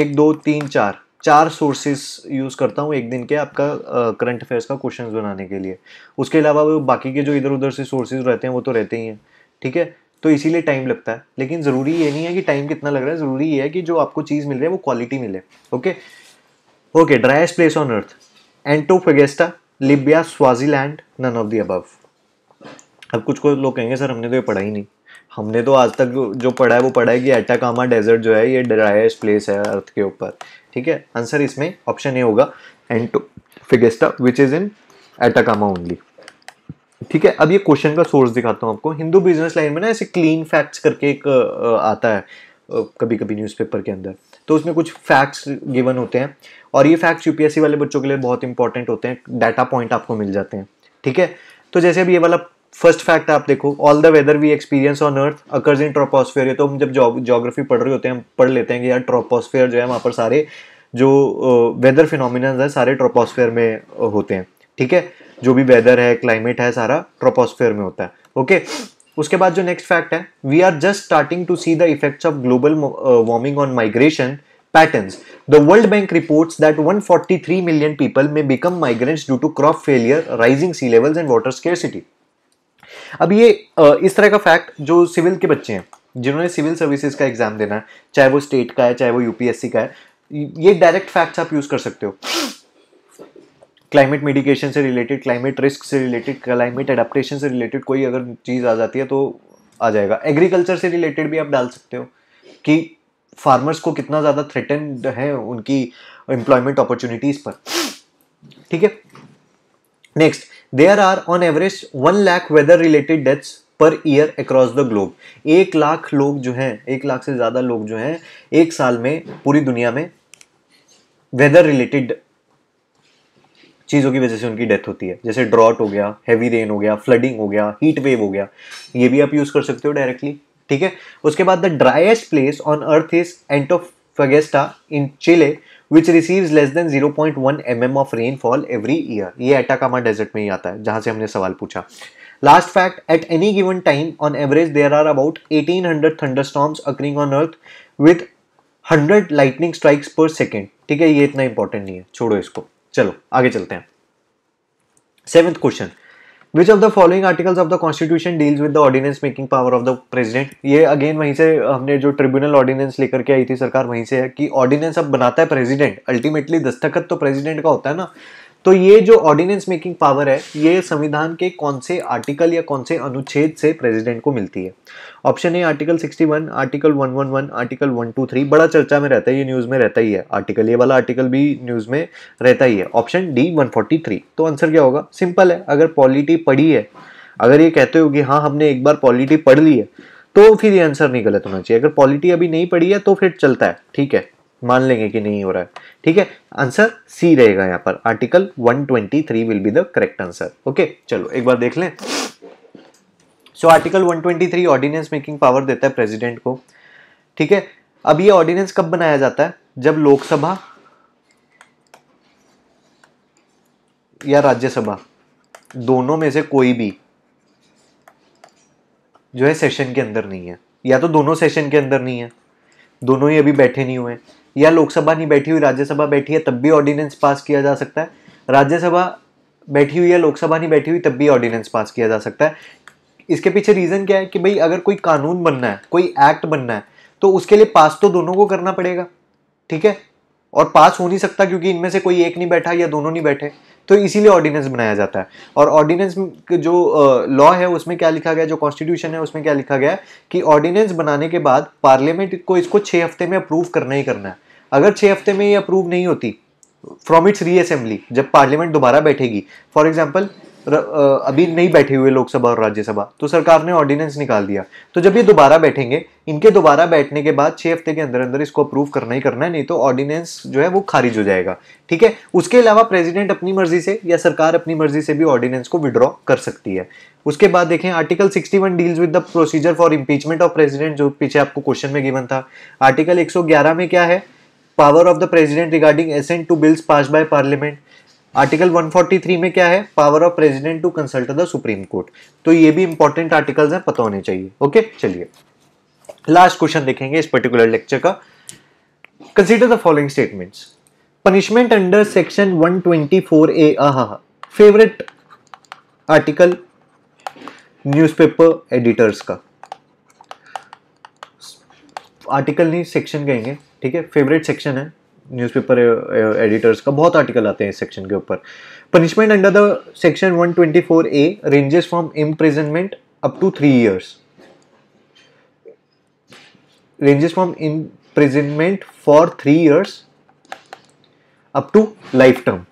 एक दो तीन चार चार सोर्सेज यूज़ करता हूँ एक दिन के आपका करंट अफेयर्स का क्वेश्चन बनाने के लिए उसके अलावा वो बाकी के जो इधर उधर से सोर्सेज रहते हैं वो तो रहते ही हैं ठीक है तो इसीलिए टाइम लगता है लेकिन ज़रूरी ये नहीं है कि टाइम कितना लग रहा है ज़रूरी ये है कि जो आपको चीज़ मिल रही है वो क्वालिटी मिले okay okay driest place on earth Antofagasta Libya Swaziland none of the above अब कुछ को लोग कहेंगे सर हमने तो ये पढ़ा ही नहीं हमने तो आज तक जो पढ़ा है वो पढ़ा है कि एटाकामा डेजर्ट जो है ये ड्राइस्ट प्लेस है अर्थ के ऊपर ठीक है आंसर इसमें ऑप्शन ए होगा Antofagasta which is in Atacama only ठीक है अब ये क्वेश्चन का सोर्स दिखाता हूँ आपको हिंदू बिजनेस लाइन में ना ऐसे क्लीन फैक्ट्स करके एक आता है कभी कभी न्यूज़पेपर के अंदर तो उसमें कुछ फैक्ट्स गिवन होते हैं और ये फैक्ट्स यूपीएससी वाले बच्चों के लिए बहुत इंपॉर्टेंट होते हैं डाटा पॉइंट आपको मिल जाते हैं ठीक है तो जैसे अब ये वाला फर्स्ट फैक्ट आप देखो all the weather we experience on earth occurs in troposphere तो हम जब जोग्राफी पढ़ रहे होते हैं हम पढ़ लेते हैं कि यार ट्रोपोस्फेयर जो है वहाँ पर सारे जो वेदर फिनोमिना है सारे ट्रोपोस्फेयर में होते हैं ठीक है जो भी वेदर है क्लाइमेट है सारा ट्रोपोस्फेयर में होता है ओके उसके बाद जो नेक्स्ट फैक्ट है we are just starting to see the effects of global warming on migration pattern the world bank reports that 143 people may become migrants due to crop failure rising sea levels and water scarcity अब ये इस तरह का फैक्ट जो सिविल के बच्चे हैं जिन्होंने सिविल सर्विसेज का एग्जाम देना है चाहे वो स्टेट का है चाहे वो यूपीएससी का है ये डायरेक्ट फैक्ट्स आप यूज़ कर सकते हो क्लाइमेट मेडिकेशन से रिलेटेड क्लाइमेट रिस्क से रिलेटेड क्लाइमेट एडाप्टेशन से रिलेटेड कोई अगर चीज़ आ जाती है तो आ जाएगा एग्रीकल्चर से रिलेटेड भी आप डाल सकते हो कि फार्मर्स को कितना ज़्यादा थ्रेटन है उनकी एम्प्लॉयमेंट अपॉर्चुनिटीज़ पर ठीक है next there are on average one lakh weather related deaths per year across the globe एक लाख लोग जो हैं एक लाख से ज़्यादा लोग जो हैं एक साल में पूरी दुनिया में वेदर रिलेटेड चीज़ों की वजह से उनकी डेथ होती है जैसे ड्रॉट हो गया हैवी रेन हो गया फ्लडिंग हो गया हीट वेव हो गया ये भी आप यूज़ कर सकते हो डायरेक्टली ठीक है उसके बाद the driest place on earth is Antofagasta in Chile which receives less than 0.1 point mm of rainfall every year ये एटाकामा डेजर्ट में ही आता है जहां से हमने सवाल पूछा last fact at any given time on average there are about 1800 hundred thunderstorms occurring on earth with hundred lightning strikes per second ठीक है ये इतना इंपॉर्टेंट नहीं है छोड़ो इसको चलो आगे चलते हैं seventh question which of the following articles of the constitution deals with the ordinance making power of the president ये अगेन वहीं से हमने जो ट्रिब्यूनल ऑर्डिनेंस लेकर के आई थी सरकार वहीं से है कि ऑर्डिनेंस अब बनाता है प्रेसिडेंट अल्टीमेटली दस्तखत तो प्रेसिडेंट का होता है ना तो ये जो ऑर्डिनेंस मेकिंग पावर है ये संविधान के कौन से आर्टिकल या कौन से अनुच्छेद से प्रेसिडेंट को मिलती है option A article 61, article 111, article 123 बड़ा चर्चा में रहता है ये न्यूज़ में रहता ही है आर्टिकल ये वाला आर्टिकल भी न्यूज़ में रहता ही है ऑप्शन डी 143 तो आंसर क्या होगा सिंपल है अगर पॉलिटी पढ़ी है अगर ये कहते हो कि हाँ हमने एक बार पॉलिटी पढ़ ली है तो फिर ये आंसर नहीं गलत होना चाहिए अगर पॉलिटी अभी नहीं पढ़ी है तो फिर चलता है ठीक है मान लेंगे कि नहीं हो रहा है ठीक है आंसर सी रहेगा यहाँ पर article 123 will be the correct answer okay चलो एक बार देख लें so article 123 ordinance making power देता है प्रेसिडेंट को ठीक है अब ये ऑर्डिनेंस कब बनाया जाता है जब लोकसभा या राज्यसभा दोनों में से कोई भी जो है सेशन के अंदर नहीं है या तो दोनों सेशन के अंदर नहीं है दोनों ही अभी बैठे नहीं हुए हैं या लोकसभा नहीं बैठी हुई राज्यसभा बैठी है तब भी ऑर्डिनेंस पास किया जा सकता है राज्यसभा बैठी हुई या लोकसभा नहीं बैठी हुई तब भी ऑर्डिनेंस पास किया जा सकता है इसके पीछे रीज़न क्या है कि भाई अगर कोई कानून बनना है कोई एक्ट बनना है तो उसके लिए पास तो दोनों को करना पड़ेगा ठीक है और पास हो नहीं सकता क्योंकि इनमें से कोई एक नहीं बैठा या दोनों नहीं बैठे तो इसीलिए ऑर्डिनेंस बनाया जाता है और ऑर्डिनेंस जो लॉ है उसमें क्या लिखा गया जो कॉन्स्टिट्यूशन है उसमें क्या लिखा गया कि ऑर्डिनेंस बनाने के बाद पार्लियामेंट को इसको छः हफ्ते में अप्रूव करना ही करना है अगर छः हफ्ते में ये अप्रूव नहीं होती फ्रॉम इट्स रीअसेंबली जब पार्लियामेंट दोबारा बैठेगी फॉर एग्जाम्पल अभी नहीं बैठे हुए लोकसभा और राज्यसभा तो सरकार ने ऑर्डिनेंस निकाल दिया तो जब ये दोबारा बैठेंगे इनके दोबारा बैठने के बाद छः हफ्ते के अंदर अंदर इसको अप्रूव करना ही करना है नहीं तो ऑर्डिनेंस जो है वो खारिज हो जाएगा ठीक है उसके अलावा प्रेसिडेंट अपनी मर्जी से या सरकार अपनी मर्जी से भी ऑर्डिनेंस को विड्रॉ कर सकती है उसके बाद देखें article 61 deals with the procedure for impeachment of president जो पीछे आपको क्वेश्चन में गिवन था आर्टिकल 111 में क्या है power of the president regarding assent to bills pass by parliament article 143 में क्या है power of president to consult the supreme court तो ये भी इंपॉर्टेंट आर्टिकल्स हैं पता होने चाहिए ओके चलिए लास्ट क्वेश्चन देखेंगे इस पर्टिकुलर लेक्चर का consider the following statements punishment under section 124 A आहा फेवरेट आर्टिकल न्यूज़पेपर एडिटर्स का आर्टिकल नहीं सेक्शन कहेंगे ठीक है फेवरेट सेक्शन है न्यूज़पेपर एडिटर्स uh, uh, का बहुत आर्टिकल आते हैं इस सेक्शन के ऊपर punishment under the section 124 A ranges from imprisonment up to three years ranges from imprisonment for three years up to life term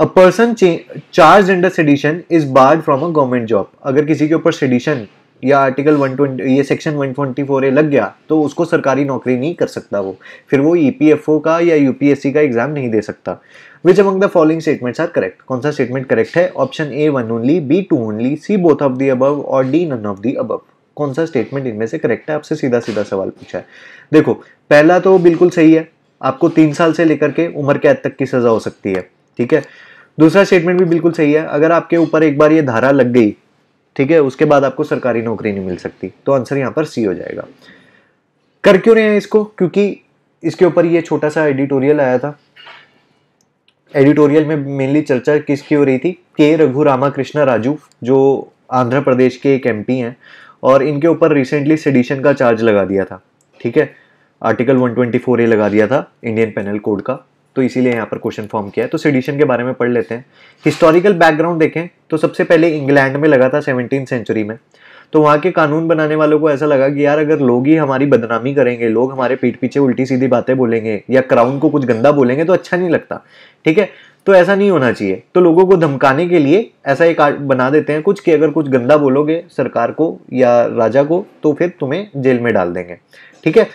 a person charge under sedition is barred from a government job अगर किसी के ऊपर सेडिशन या आर्टिकल 120 ये सेक्शन 124 ए लग गया तो उसको सरकारी नौकरी नहीं कर सकता वो फिर वो ईपीएफओ e का या यूपीएससी का एग्जाम नहीं दे सकता which among the following statements are correct कौन सा स्टेटमेंट करेक्ट है option A one only B two only C both of the above और D none of the above कौन सा स्टेटमेंट इनमें से करेक्ट है आपसे सीधा सीधा सवाल पूछा है देखो पहला तो बिल्कुल सही है आपको तीन साल से लेकर के उम्र कैद तक की सजा हो सकती है ठीक है दूसरा स्टेटमेंट भी बिल्कुल सही है अगर आपके ऊपर एक बार ये धारा लग गई ठीक है उसके बाद आपको सरकारी नौकरी नहीं मिल सकती तो आंसर यहाँ पर सी हो जाएगा कर क्यों रहे हैं इसको क्योंकि इसके ऊपर ये छोटा सा एडिटोरियल आया था एडिटोरियल में मेनली चर्चा किसकी हो रही थी के रघु रामाकृष्णा राजू जो आंध्र प्रदेश के एक एमपी हैं और इनके ऊपर रिसेंटली सेडिशन का चार्ज लगा दिया था ठीक है आर्टिकल 124 ए लगा दिया था इंडियन पेनल कोड का तो इसीलिए यहाँ पर क्वेश्चन फॉर्म किया है तो सेडिशन के बारे में पढ़ लेते हैं हिस्टोरिकल बैकग्राउंड देखें तो सबसे पहले इंग्लैंड में लगा था सेवनटीन सेंचुरी में तो वहाँ के कानून बनाने वालों को ऐसा लगा कि यार अगर लोग ही हमारी बदनामी करेंगे लोग हमारे पीठ पीछे उल्टी सीधी बातें बोलेंगे या क्राउन को कुछ गंदा बोलेंगे तो अच्छा नहीं लगता ठीक है तो ऐसा नहीं होना चाहिए तो लोगों को धमकाने के लिए ऐसा एक आर्ट बना देते हैं कुछ कि अगर कुछ गंदा बोलोगे सरकार को या राजा को तो फिर तुम्हें जेल में डाल देंगे ठीक है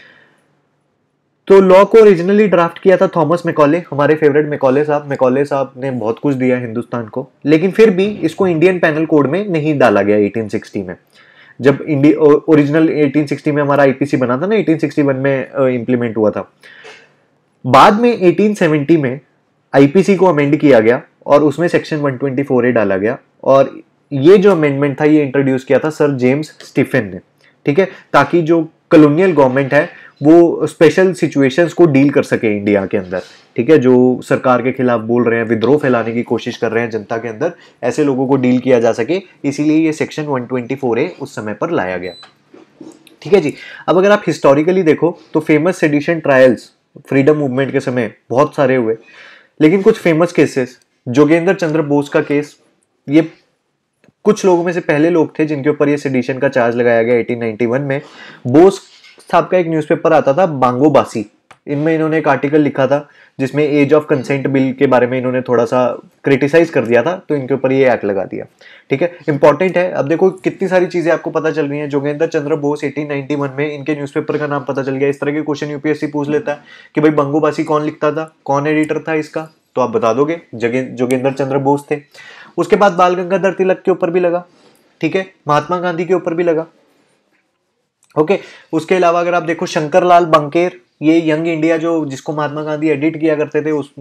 तो लॉ को ओरिजिनली ड्राफ्ट किया था थॉमस मेकॉले हमारे फेवरेट मेकॉले साहब मेकॉले साहब ने बहुत कुछ दिया हिंदुस्तान को लेकिन फिर भी इसको इंडियन पैनल कोड में नहीं डाला गया 1860 में जब इंडिया ओरिजिनल 1860 में हमारा आईपीसी बना था ना 1861 में इंप्लीमेंट हुआ था बाद में 1870 में आईपीसी को अमेंड किया गया और उसमें सेक्शन 124 ए डाला गया और ये जो अमेंडमेंट था ये इंट्रोड्यूस किया था सर जेम्स स्टीफन ने ठीक है ताकि जो कलोनियल गवर्नमेंट है वो स्पेशल सिचुएशंस को डील कर सके इंडिया के अंदर ठीक है जो सरकार के खिलाफ बोल रहे हैं विद्रोह फैलाने की कोशिश कर रहे हैं जनता के अंदर ऐसे लोगों को डील किया जा सके इसीलिए ये सेक्शन 124 ए उस समय पर लाया गया ठीक है जी अब अगर आप हिस्टोरिकली देखो तो famous sedition trials freedom movement के समय बहुत सारे हुए लेकिन कुछ फेमस केसेस जोगेंद्र चंद्र बोस का केस ये कुछ लोगों में से पहले लोग थे जिनके ऊपर ये सेडिशन का चार्ज लगाया गया 1891 में बोस साहब का एक न्यूज़पेपर आता था बांगो बासी इनमें इन्होंने एक आर्टिकल लिखा था जिसमें एज ऑफ कंसेंट बिल के बारे में इन्होंने थोड़ा सा क्रिटिसाइज कर दिया था तो इनके ऊपर ये एक्ट लगा दिया ठीक है इंपॉर्टेंट है अब देखो कितनी सारी चीज़ें आपको पता चल रही हैं जोगेंद्र चंद्र बोस 1891 में इनके न्यूज़पेपर का नाम पता चल गया इस तरह के क्वेश्चन यूपीएससी पूछ लेता है कि भाई बंगोबासी कौन लिखता था कौन एडिटर था इसका तो आप बता दोगे जोगेंद्र चंद्र बोस थे उसके बाद बाल गंगाधर तिलक के ऊपर भी लगा ठीक है महात्मा गांधी के ऊपर भी लगा ओके उसके अलावा अगर आप देखो शंकरलाल बंकेर ये यंग इंडिया जो जिसको महात्मा गांधी एडिट किया करते थे उस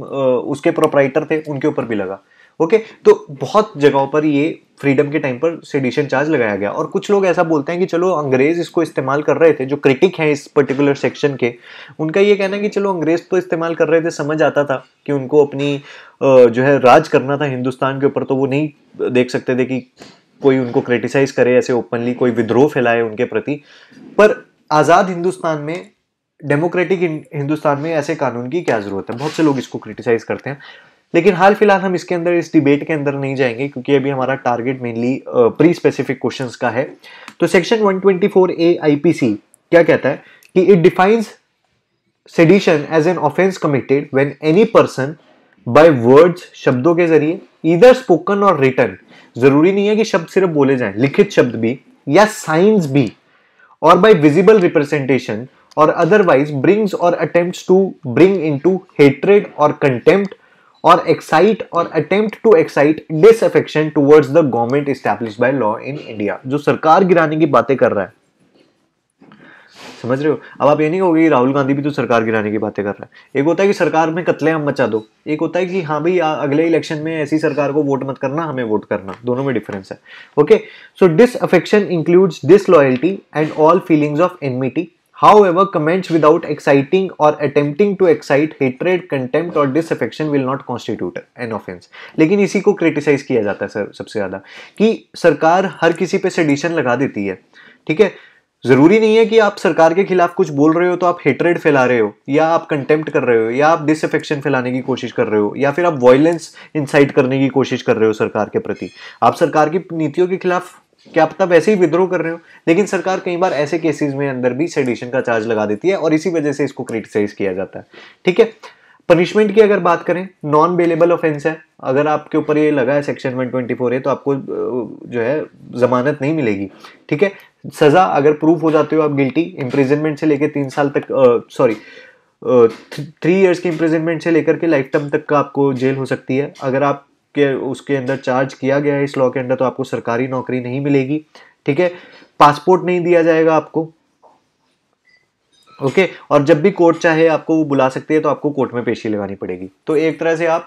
उसके प्रोपराइटर थे उनके ऊपर भी लगा ओके okay, तो बहुत जगहों पर ये फ्रीडम के टाइम पर सेडिशन चार्ज लगाया गया और कुछ लोग ऐसा बोलते हैं कि चलो अंग्रेज इसको इस्तेमाल कर रहे थे जो क्रिटिक हैं इस पर्टिकुलर सेक्शन के उनका ये कहना है कि चलो अंग्रेज तो इस्तेमाल कर रहे थे समझ आता था कि उनको अपनी जो है राज करना था हिंदुस्तान के ऊपर तो वो नहीं देख सकते थे कि कोई उनको क्रिटिसाइज करे ऐसे ओपनली कोई विद्रोह फैलाए उनके प्रति पर आज़ाद हिंदुस्तान में डेमोक्रेटिक हिंदुस्तान में ऐसे कानून की क्या ज़रूरत है बहुत से लोग इसको क्रिटिसाइज करते हैं लेकिन हाल फिलहाल हम इसके अंदर इस डिबेट के अंदर नहीं जाएंगे क्योंकि अभी हमारा target mainly pre specific questions का है तो सेक्शन 124 ए आईपीसी क्या कहता है कि it defines sedition as an offence committed when any person by words शब्दों के जरिए इधर स्पोकन और रिटर्न जरूरी नहीं है कि शब्द सिर्फ बोले जाएं लिखित शब्द भी या साइंस भी और बाय विजिबल रिप्रेजेंटेशन और अदरवाइज ब्रिंग्स और attempts to bring into hatred और कंटेम्प्ट और एक्साइट और attempt to excite disaffection towards the government established by law जो सरकार गिराने की बातें कर रहा है समझ रहे हो अब आप ये नहीं होगी राहुल गांधी भी तो सरकार गिराने की बातें कर रहा है एक होता है कि सरकार में कतले हम मचा दो एक होता है कि हाँ भाई अगले इलेक्शन में ऐसी सरकार को वोट मत करना हमें वोट करना दोनों में डिफरेंस है okay so dis disaffection includes loyalty and all feelings of enmity however comments without exciting और attempting to excite hatred contempt और disaffection will not constitute an offence लेकिन इसी को क्रिटिसाइज किया जाता है सर सबसे ज़्यादा कि सरकार हर किसी पे सेडिशन लगा देती है ठीक है ज़रूरी नहीं है कि आप सरकार के खिलाफ कुछ बोल रहे हो तो आप हेटरेड फैला रहे हो या आप कंटेम्प्ट कर रहे हो या आप डिसअफेक्शन फैलाने की कोशिश कर रहे हो या फिर आप वॉयलेंस इंसाइट करने की कोशिश कर रहे हो सरकार के प्रति आप सरकार की नीतियों के खिलाफ क्या पता वैसे ही विद्रोह कर रहे हो लेकिन सरकार कई बार ऐसे केसेस में अंदर भी सेडिशन का चार्ज लगा देती है और इसी वजह से इसको क्रिटिसाइज किया जाता है ठीक है पनिशमेंट की अगर बात करें नॉन बेलेबल ऑफेंस है अगर आपके ऊपर ये लगा है सेक्शन 124 है तो आपको जो है जमानत नहीं मिलेगी ठीक है सज़ा अगर प्रूफ हो जाते हो आप गिल्टी इम्प्रिजनमेंट से लेकर तीन साल तक सॉरी थ्री इयर्स की इम्प्रिजनमेंट से लेकर के लाइफ टर्म तक का आपको जेल हो सकती है अगर आप के उसके अंदर चार्ज किया गया है इस लॉ के अंदर तो आपको सरकारी नौकरी नहीं मिलेगी ठीक है पासपोर्ट नहीं दिया जाएगा आपको ओके okay? और जब भी कोर्ट चाहे आपको वो बुला सकती है तो आपको कोर्ट में पेशी लगानी पड़ेगी तो एक तरह से आप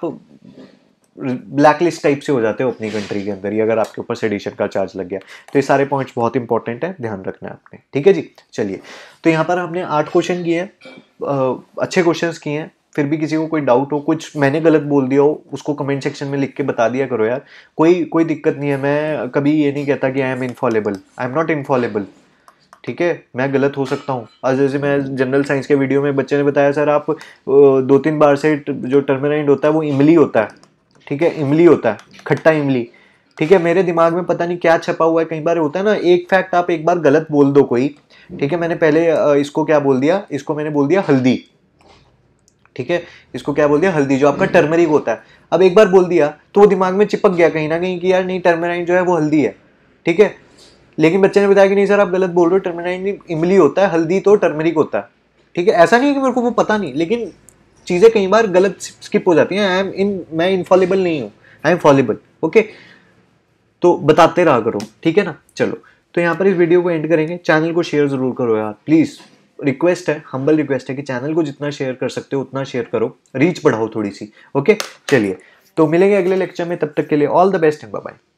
ब्लैकलिस्ट टाइप से हो जाते हो अपनी कंट्री के अंदर ही अगर आपके ऊपर सेडिशन का चार्ज लग गया तो ये सारे पॉइंट्स बहुत इंपॉर्टेंट है ध्यान रखना है आपने ठीक है जी चलिए तो यहाँ पर हमने आठ क्वेश्चन किए हैं अच्छे क्वेश्चन किए हैं फिर भी किसी को कोई डाउट हो कुछ मैंने गलत बोल दिया हो उसको कमेंट सेक्शन में लिख के बता दिया करो यार कोई कोई दिक्कत नहीं है मैं कभी ये नहीं कहता कि I am infallible I am not infallible ठीक है मैं गलत हो सकता हूँ आज जैसे मैं जनरल साइंस के वीडियो में बच्चे ने बताया सर आप दो तीन बार से जो टर्मिनेंट होता है वो इमली होता है ठीक है इमली होता है खट्टा इमली ठीक है मेरे दिमाग में पता नहीं क्या छपा हुआ है कई बार होता है ना एक फैक्ट आप एक बार गलत बोल दो कोई ठीक है मैंने पहले इसको क्या बोल दिया इसको मैंने बोल दिया हल्दी ठीक है इसको क्या बोल दिया हल्दी जो आपका टर्मरिक होता है अब एक बार बोल दिया तो वो दिमाग में चिपक गया कहीं ना कहीं कि यार नहीं टर्मराइन जो है वो हल्दी है ठीक है लेकिन बच्चे ने बताया कि नहीं सर आप गलत बोल रहे हो टर्मराइन इमली होता है हल्दी तो टर्मरिक होता है ठीक है ऐसा नहीं है कि मेरे को वो पता नहीं लेकिन चीज़ें कई बार गलत स्किप हो जाती हैं आई एम इन मैं इनफॉलेबल नहीं हूँ आई एम फॉलेबल ओके तो बताते रहा करो ठीक है ना चलो तो यहाँ पर इस वीडियो को एंड करेंगे चैनल को शेयर ज़रूर करो यार प्लीज़ रिक्वेस्ट है हम्बल रिक्वेस्ट है कि चैनल को जितना शेयर कर सकते हो उतना शेयर करो रीच बढ़ाओ थोड़ी सी ओके चलिए तो मिलेंगे अगले लेक्चर में तब तक के लिए ऑल द बेस्ट है बाय